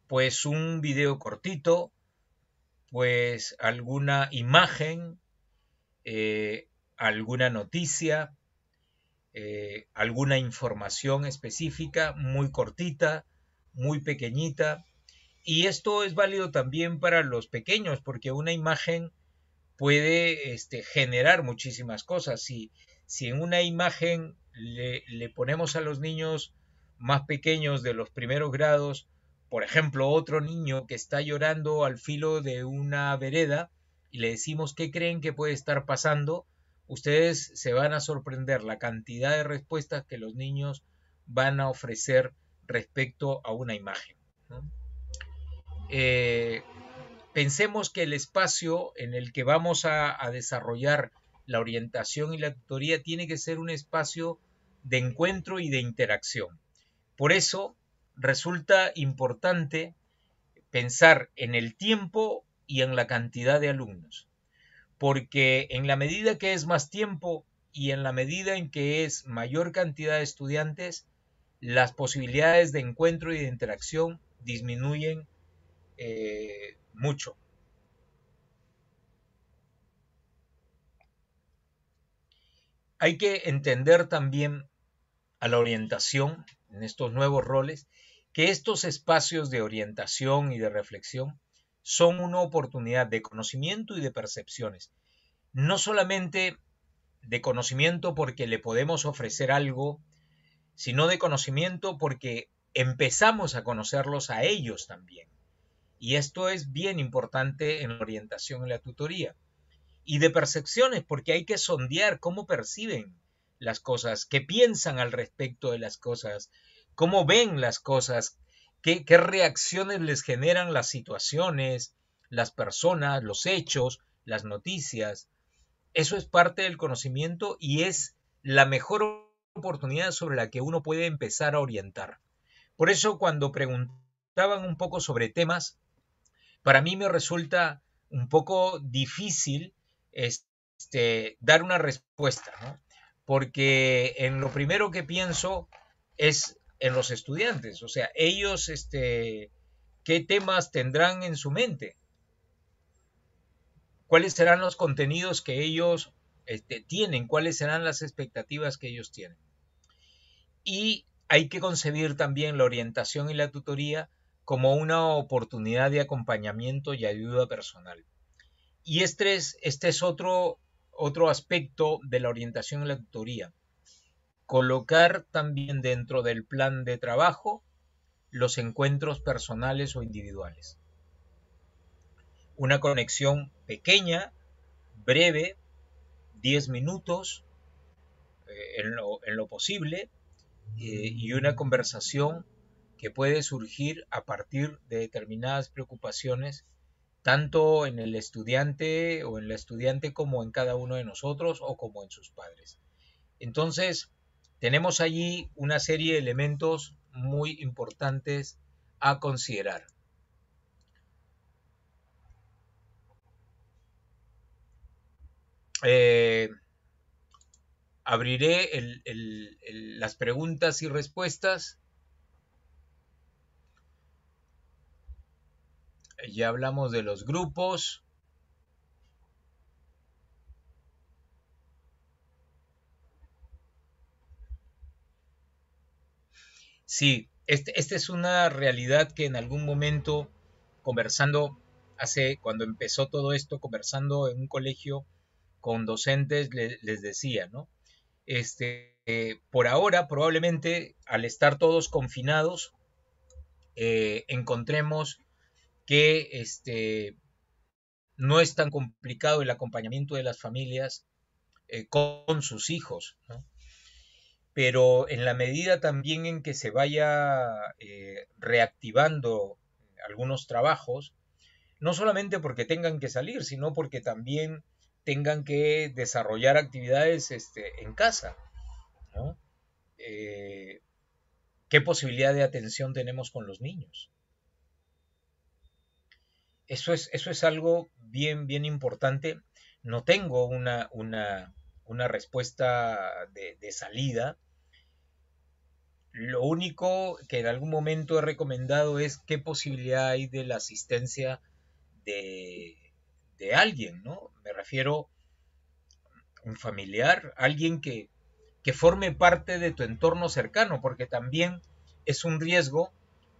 Speaker 2: pues un video cortito, pues alguna imagen, eh, alguna noticia, eh, alguna información específica, muy cortita, muy pequeñita. Y esto es válido también para los pequeños, porque una imagen puede este, generar muchísimas cosas. Si, si en una imagen le, le, ponemos a los niños más pequeños de los primeros grados, por ejemplo, otro niño que está llorando al filo de una vereda y le decimos qué creen que puede estar pasando, ustedes se van a sorprender la cantidad de respuestas que los niños van a ofrecer respecto a una imagen. Eh, pensemos que el espacio en el que vamos a, desarrollar la orientación y la tutoría tiene que ser un espacio de encuentro y de interacción. Por eso resulta importante pensar en el tiempo y en la cantidad de alumnos porque en la medida que es más tiempo y en la medida en que es mayor cantidad de estudiantes, las posibilidades de encuentro y de interacción disminuyen eh, mucho. Hay que entender también a la orientación en estos nuevos roles, que estos espacios de orientación y de reflexión son una oportunidad de conocimiento y de percepciones. No solamente de conocimiento porque le podemos ofrecer algo, sino de conocimiento porque empezamos a conocerlos a ellos también. Y esto es bien importante en la orientación y la tutoría. Y de percepciones, porque hay que sondear cómo perciben las cosas, qué piensan al respecto de las cosas, cómo ven las cosas, qué, reacciones les generan las situaciones, las personas, los hechos, las noticias. Eso es parte del conocimiento y es la mejor oportunidad sobre la que uno puede empezar a orientar. Por eso cuando preguntaban un poco sobre temas, para mí me resulta un poco difícil este, dar una respuesta, porque en lo primero que pienso es en los estudiantes. O sea, ellos, este, ¿qué temas tendrán en su mente? ¿Cuáles serán los contenidos que ellos este, tienen? ¿Cuáles serán las expectativas que ellos tienen? Y hay que concebir también la orientación y la tutoría como una oportunidad de acompañamiento y ayuda personal. Y este es, este otro, otro aspecto de la orientación y la tutoría colocar también dentro del plan de trabajo los encuentros personales o individuales. Una conexión pequeña, breve, 10 minutos eh, en, lo, posible, eh, y una conversación que puede surgir a partir de determinadas preocupaciones, tanto en el estudiante o en la estudiante como en cada uno de nosotros o como en sus padres. Entonces, tenemos allí una serie de elementos muy importantes a considerar. Eh, abriré las preguntas y respuestas. Ya hablamos de los grupos. Sí, este, esta es una realidad que en algún momento, conversando, hace cuando empezó todo esto, conversando en un colegio con docentes, les decía, ¿no? Este, eh, por ahora, probablemente, al estar todos confinados, eh, encontremos que este, no es tan complicado el acompañamiento de las familias eh, con, sus hijos, ¿no? pero en la medida también en que se vaya eh, reactivando algunos trabajos, no solamente porque tengan que salir, sino porque también tengan que desarrollar actividades este, en casa. Eh, ¿Qué posibilidad de atención tenemos con los niños? Eso es, eso es algo bien, bien importante. No tengo una, una, una respuesta de, salida. Lo único que en algún momento he recomendado es qué posibilidad hay de la asistencia de, de alguien, ¿no? Me refiero a un familiar, alguien que, que forme parte de tu entorno cercano, porque también es un riesgo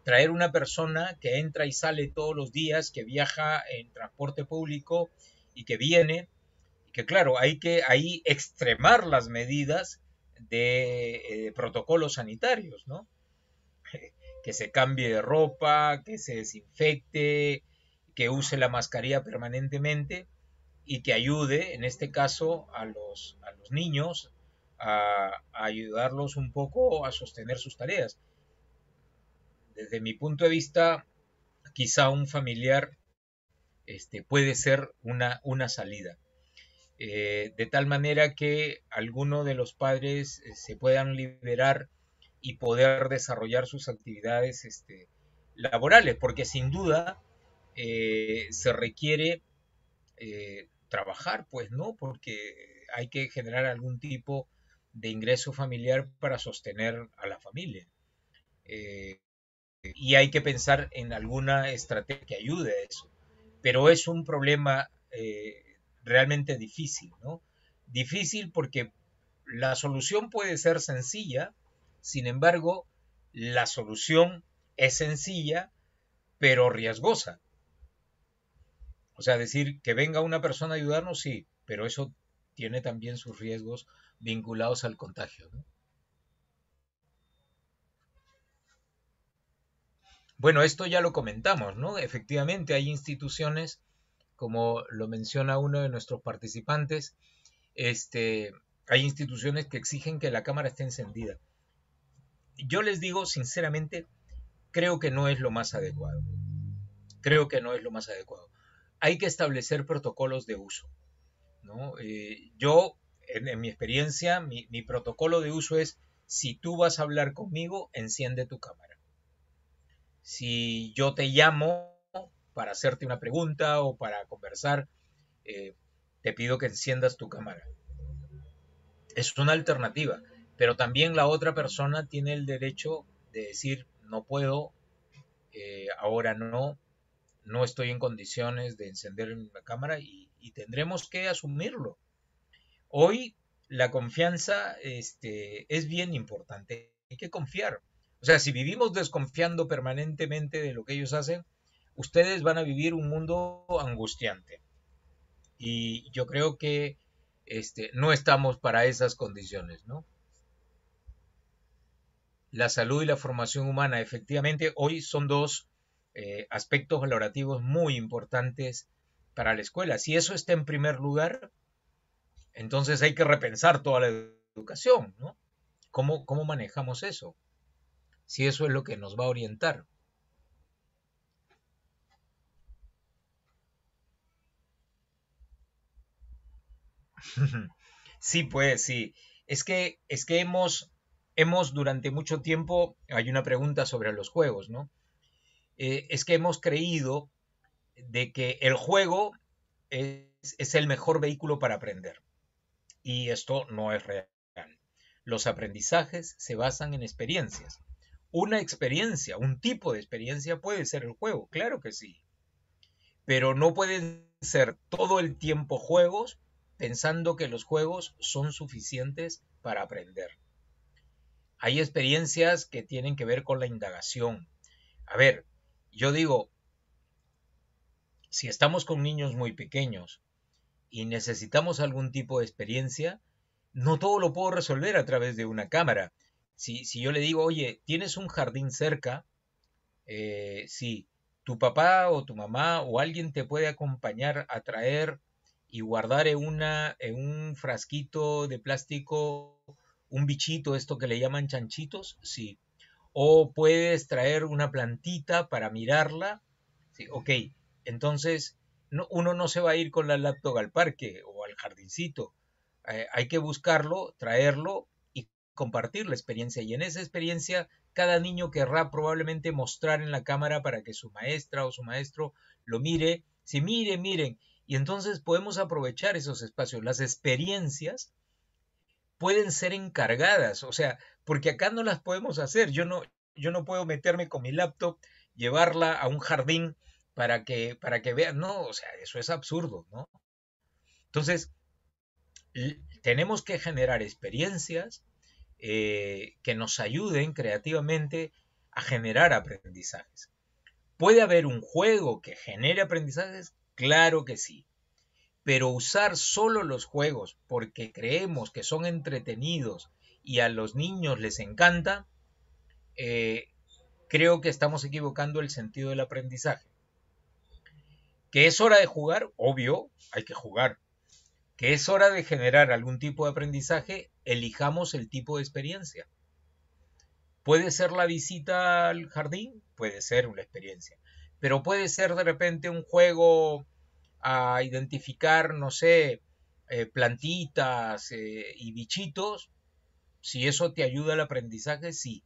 Speaker 2: traer una persona que entra y sale todos los días, que viaja en transporte público y que viene que claro, hay que ahí extremar las medidas de eh, protocolos sanitarios, ¿no? Que se cambie de ropa, que se desinfecte, que use la mascarilla permanentemente y que ayude, en este caso, a los, a los niños a, a ayudarlos un poco a sostener sus tareas. Desde mi punto de vista, quizá un familiar este, puede ser una, una salida. Eh, de tal manera que algunos de los padres eh, se puedan liberar y poder desarrollar sus actividades este, laborales, porque sin duda eh, se requiere trabajar, pues, ¿no? Porque hay que generar algún tipo de ingreso familiar para sostener a la familia. y hay que pensar en alguna estrategia que ayude a eso. Pero es un problema realmente difícil, ¿no? Difícil porque la solución puede ser sencilla, sin embargo, la solución es sencilla, pero riesgosa. O sea, decir que venga una persona a ayudarnos, sí, pero eso tiene también sus riesgos vinculados al contagio. ¿no? Bueno, esto ya lo comentamos, ¿no? Efectivamente, hay instituciones como lo menciona uno de nuestros participantes, este, hay instituciones que exigen que la cámara esté encendida. Yo les digo sinceramente, creo que no es lo más adecuado. Creo que no es lo más adecuado. Hay que establecer protocolos de uso. Eh, yo, en, mi experiencia, mi protocolo de uso es, si tú vas a hablar conmigo, enciende tu cámara. Si yo te llamo, para hacerte una pregunta o para conversar, eh, te pido que enciendas tu cámara. Es una alternativa, pero también la otra persona tiene el derecho de decir, no puedo, eh, ahora no, no estoy en condiciones de encender la cámara y, tendremos que asumirlo. Hoy la confianza este, es bien importante, hay que confiar. O sea, si vivimos desconfiando permanentemente de lo que ellos hacen, ustedes van a vivir un mundo angustiante. Y yo creo que este, no estamos para esas condiciones, ¿no? La salud y la formación humana, efectivamente, hoy son dos eh, aspectos valorativos muy importantes para la escuela. Si eso está en primer lugar, entonces hay que repensar toda la educación, cómo manejamos eso? Si eso es lo que nos va a orientar. Sí, pues sí. Es que, es que hemos, hemos durante mucho tiempo, hay una pregunta sobre los juegos, ¿no? Eh, es que hemos creído de que el juego es, es, el mejor vehículo para aprender. Y esto no es real. Los aprendizajes se basan en experiencias. Una experiencia, un tipo de experiencia puede ser el juego, claro que sí. Pero no pueden ser todo el tiempo juegos pensando que los juegos son suficientes para aprender. Hay experiencias que tienen que ver con la indagación. A ver, yo digo, si estamos con niños muy pequeños y necesitamos algún tipo de experiencia, no todo lo puedo resolver a través de una cámara. Si, yo le digo, oye, ¿tienes un jardín cerca? Eh, si tu papá o tu mamá o alguien te puede acompañar a traer y guardar en, una, en un frasquito de plástico un bichito, esto que le llaman chanchitos, sí. O puedes traer una plantita para mirarla, sí, ok. Entonces, uno no se va a ir con la laptop al parque o al jardincito. Eh, hay que buscarlo, traerlo y compartir la experiencia. Y en esa experiencia, cada niño querrá probablemente mostrar en la cámara para que su maestra o su maestro lo mire. Si miren, miren, y entonces podemos aprovechar esos espacios. Las experiencias pueden ser encargadas, o sea, porque acá no las podemos hacer. Yo no, yo no puedo meterme con mi laptop, llevarla a un jardín para que, para que vean. No, o sea, eso es absurdo, ¿no? Entonces, tenemos que generar experiencias eh, que nos ayuden creativamente a generar aprendizajes. Puede haber un juego que genere aprendizajes, Claro que sí. Pero usar solo los juegos porque creemos que son entretenidos y a los niños les encanta, eh, creo que estamos equivocando el sentido del aprendizaje. Que es hora de jugar, obvio, hay que jugar. Que es hora de generar algún tipo de aprendizaje, elijamos el tipo de experiencia. Puede ser la visita al jardín, puede ser una experiencia, pero puede ser de repente un juego a identificar, no sé, eh, plantitas eh, y bichitos, si eso te ayuda al aprendizaje, sí.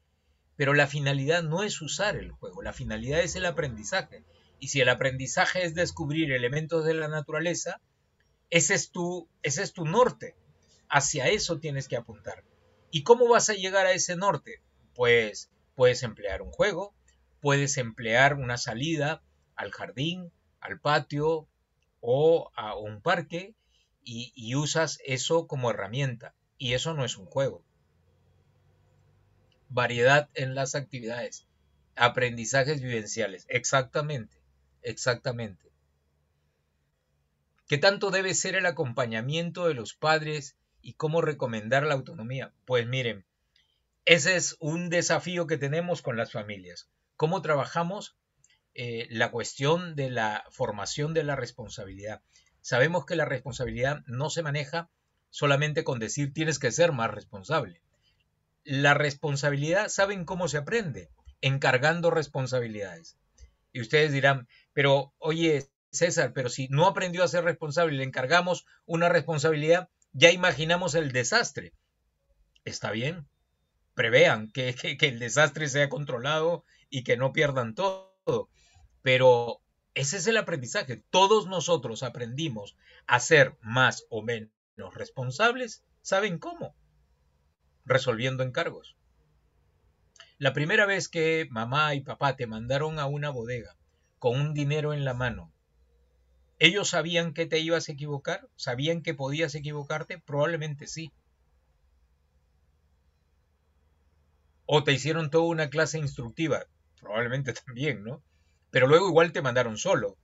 Speaker 2: Pero la finalidad no es usar el juego, la finalidad es el aprendizaje. Y si el aprendizaje es descubrir elementos de la naturaleza, ese es tu, ese es tu norte. Hacia eso tienes que apuntar. ¿Y cómo vas a llegar a ese norte? Pues puedes emplear un juego, puedes emplear una salida al jardín, al patio, o a un parque y, usas eso como herramienta. Y eso no es un juego. Variedad en las actividades. Aprendizajes vivenciales. Exactamente. Exactamente. ¿Qué tanto debe ser el acompañamiento de los padres y cómo recomendar la autonomía? Pues miren, ese es un desafío que tenemos con las familias. ¿Cómo trabajamos eh, la cuestión de la formación de la responsabilidad. Sabemos que la responsabilidad no se maneja solamente con decir tienes que ser más responsable. La responsabilidad, ¿saben cómo se aprende? Encargando responsabilidades. Y ustedes dirán, pero oye, César, pero si no aprendió a ser responsable le encargamos una responsabilidad, ya imaginamos el desastre. Está bien, prevean que, el desastre sea controlado y que no pierdan todo. Pero ese es el aprendizaje. Todos nosotros aprendimos a ser más o menos responsables. ¿Saben cómo? Resolviendo encargos. La primera vez que mamá y papá te mandaron a una bodega con un dinero en la mano, ¿ellos sabían que te ibas a equivocar? ¿Sabían que podías equivocarte? Probablemente sí. O te hicieron toda una clase instructiva. Probablemente también, ¿no? pero luego igual te mandaron solo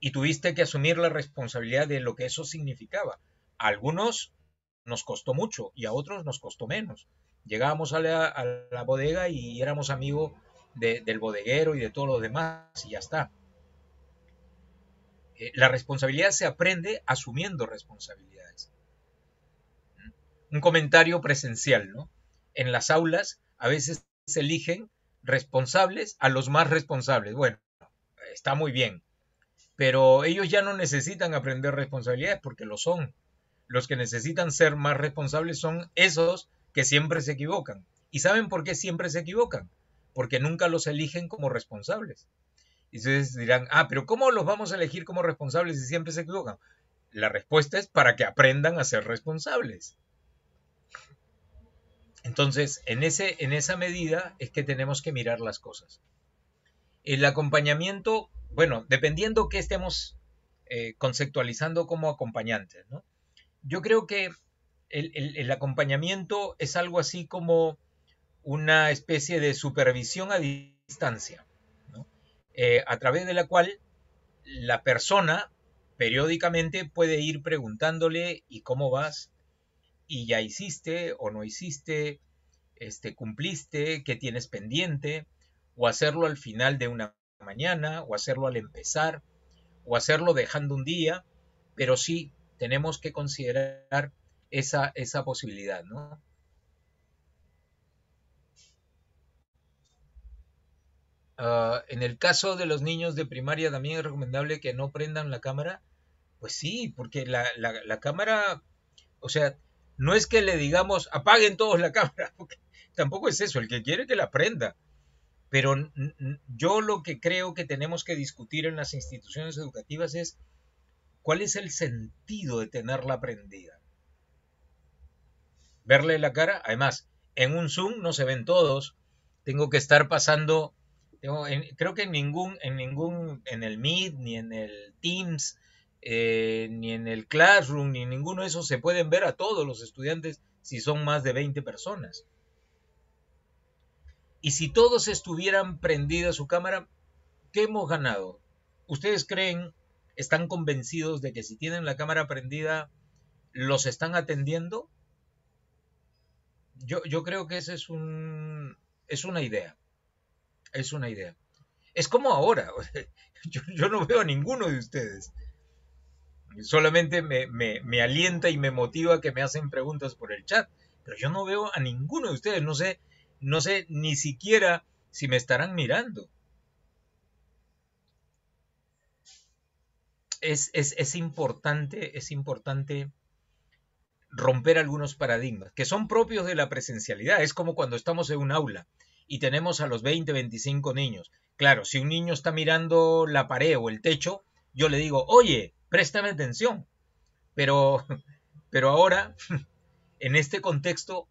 Speaker 2: y tuviste que asumir la responsabilidad de lo que eso significaba. A algunos nos costó mucho y a otros nos costó menos. Llegábamos a la, bodega y éramos amigos del bodeguero y de todos los demás y ya está. Eh, la responsabilidad se aprende asumiendo responsabilidades. Un comentario presencial, ¿no? En las aulas a veces se eligen responsables a los más responsables. Bueno, está muy bien, pero ellos ya no necesitan aprender responsabilidades porque lo son. Los que necesitan ser más responsables son esos que siempre se equivocan. ¿Y saben por qué siempre se equivocan? Porque nunca los eligen como responsables. Y ustedes dirán, ah, pero ¿cómo los vamos a elegir como responsables si siempre se equivocan? La respuesta es para que aprendan a ser responsables. Entonces, en, ese, en esa medida es que tenemos que mirar las cosas. El acompañamiento, bueno, dependiendo que estemos eh, conceptualizando como acompañantes, ¿no? Yo creo que el, acompañamiento es algo así como una especie de supervisión a distancia, eh, a través de la cual la persona periódicamente puede ir preguntándole y cómo vas, y ya hiciste o no hiciste, este, cumpliste, qué tienes pendiente, o hacerlo al final de una mañana, o hacerlo al empezar, o hacerlo dejando un día, pero sí tenemos que considerar esa, esa posibilidad, ¿no? Ah, en el caso de los niños de primaria también es recomendable que no prendan la cámara. Pues sí, porque la, la cámara, o sea, no es que le digamos, apaguen todos la cámara, porque tampoco es eso, el que quiere que la prenda. Pero yo lo que creo que tenemos que discutir en las instituciones educativas es cuál es el sentido de tenerla prendida. Verle la cara, además, en un Zoom no se ven todos, tengo que estar pasando, creo que en ningún, en ningún, en el Meet ni en el Teams, eh, ni en el classroom, ni ninguno de esos se pueden ver a todos los estudiantes si son más de 20 personas. Y si todos estuvieran prendida su cámara, ¿qué hemos ganado? ¿Ustedes creen, están convencidos de que si tienen la cámara prendida, los están atendiendo? Yo, creo que esa es, es una idea. Es una idea. Es como ahora. yo no veo a ninguno de ustedes solamente me, me, alienta y me motiva que me hacen preguntas por el chat. Pero yo no veo a ninguno de ustedes, no sé, no sé ni siquiera si me estarán mirando. Es, es, es importante, es importante romper algunos paradigmas que son propios de la presencialidad. Es como cuando estamos en un aula y tenemos a los 20, 25 niños. Claro, si un niño está mirando la pared o el techo, yo le digo, oye, préstame atención. Pero, pero ahora, en este contexto,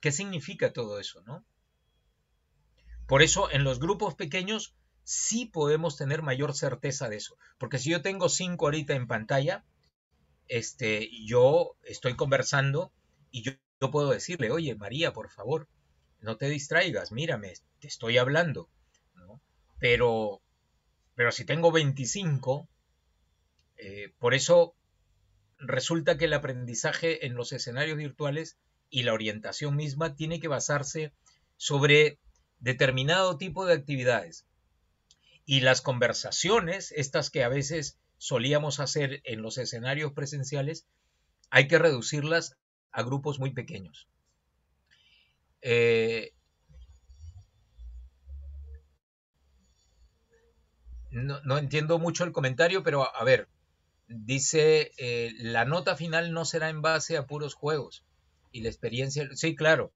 Speaker 2: ¿qué significa todo eso, no? Por eso, en los grupos pequeños sí podemos tener mayor certeza de eso. Porque si yo tengo cinco ahorita en pantalla, este, yo estoy conversando y yo, puedo decirle, oye, María, por favor, no te distraigas, mírame, te estoy hablando. Pero, pero si tengo 25, eh, por eso resulta que el aprendizaje en los escenarios virtuales y la orientación misma tiene que basarse sobre determinado tipo de actividades. Y las conversaciones, estas que a veces solíamos hacer en los escenarios presenciales, hay que reducirlas a grupos muy pequeños. Eh, no, entiendo mucho el comentario, pero a ver, dice, eh, la nota final no será en base a puros juegos y la experiencia, sí, claro,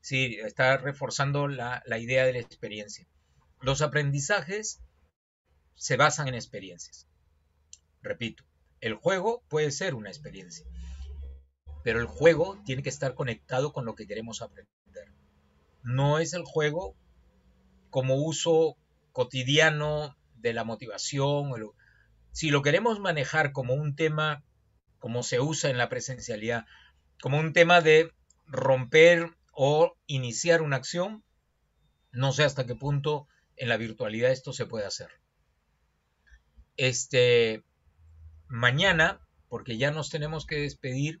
Speaker 2: sí, está reforzando la, la idea de la experiencia. Los aprendizajes se basan en experiencias. Repito, el juego puede ser una experiencia, pero el juego tiene que estar conectado con lo que queremos aprender. No es el juego como uso cotidiano de la motivación o lo, si lo queremos manejar como un tema, como se usa en la presencialidad, como un tema de romper o iniciar una acción, no sé hasta qué punto en la virtualidad esto se puede hacer. Este, mañana, porque ya nos tenemos que despedir,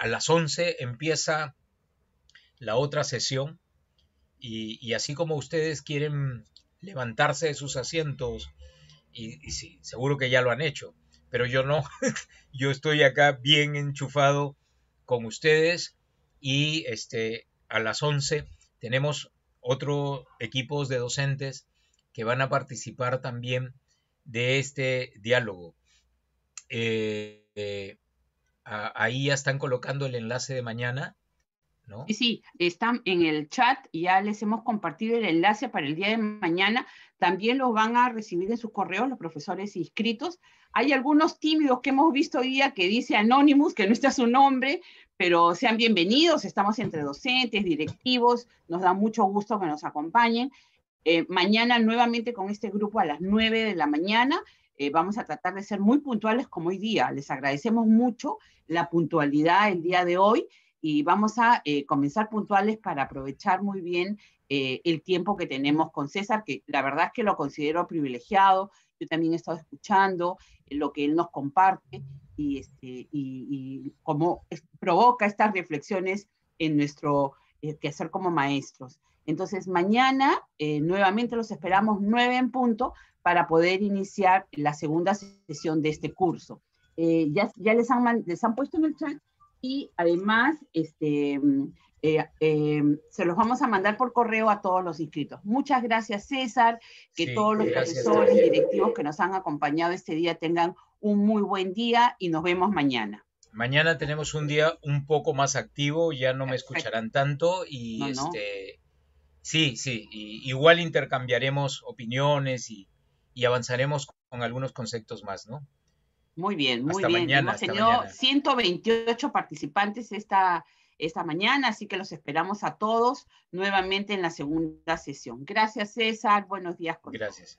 Speaker 2: a las 11 empieza la otra sesión y, y así como ustedes quieren levantarse de sus asientos y, sí, seguro que ya lo han hecho, pero yo no, yo estoy acá bien enchufado con ustedes y este, a las 11 tenemos otro equipos de docentes que van a participar también de este diálogo. Eh, eh, ahí ya están colocando el enlace de mañana ¿no?
Speaker 1: Sí, están en el chat, ya les hemos compartido el enlace para el día de mañana. También los van a recibir en sus correos los profesores inscritos. Hay algunos tímidos que hemos visto hoy día que dice Anonymous, que no está su nombre, pero sean bienvenidos, estamos entre docentes, directivos, nos da mucho gusto que nos acompañen. Eh, mañana nuevamente con este grupo a las 9 de la mañana. Eh, vamos a tratar de ser muy puntuales como hoy día. Les agradecemos mucho la puntualidad el día de hoy y vamos a eh, comenzar puntuales para aprovechar muy bien eh, el tiempo que tenemos con César, que la verdad es que lo considero privilegiado. Yo también he estado escuchando eh, lo que él nos comparte y, este, y, cómo provoca estas reflexiones en nuestro que hacer como maestros. Entonces, mañana nuevamente los esperamos nueve en punto para poder iniciar la segunda sesión de este curso. ya, ya les, han, les han puesto en el chat y además este, mm, eh, eh, se los vamos a mandar por correo a todos los inscritos. Muchas gracias César, que todos los profesores y directivos que nos han acompañado este día tengan un muy buen día y nos vemos mañana.
Speaker 2: Mañana tenemos un día un poco más activo, ya no me escucharán tanto y este sí, sí, y igual intercambiaremos opiniones y, y avanzaremos con algunos conceptos más, ¿no? Muy bien, muy bien. Mañana, Hemos tenido
Speaker 1: 128 participantes esta, esta mañana, así que los esperamos a todos nuevamente en la segunda sesión. Gracias, César. Buenos días. Con Gracias.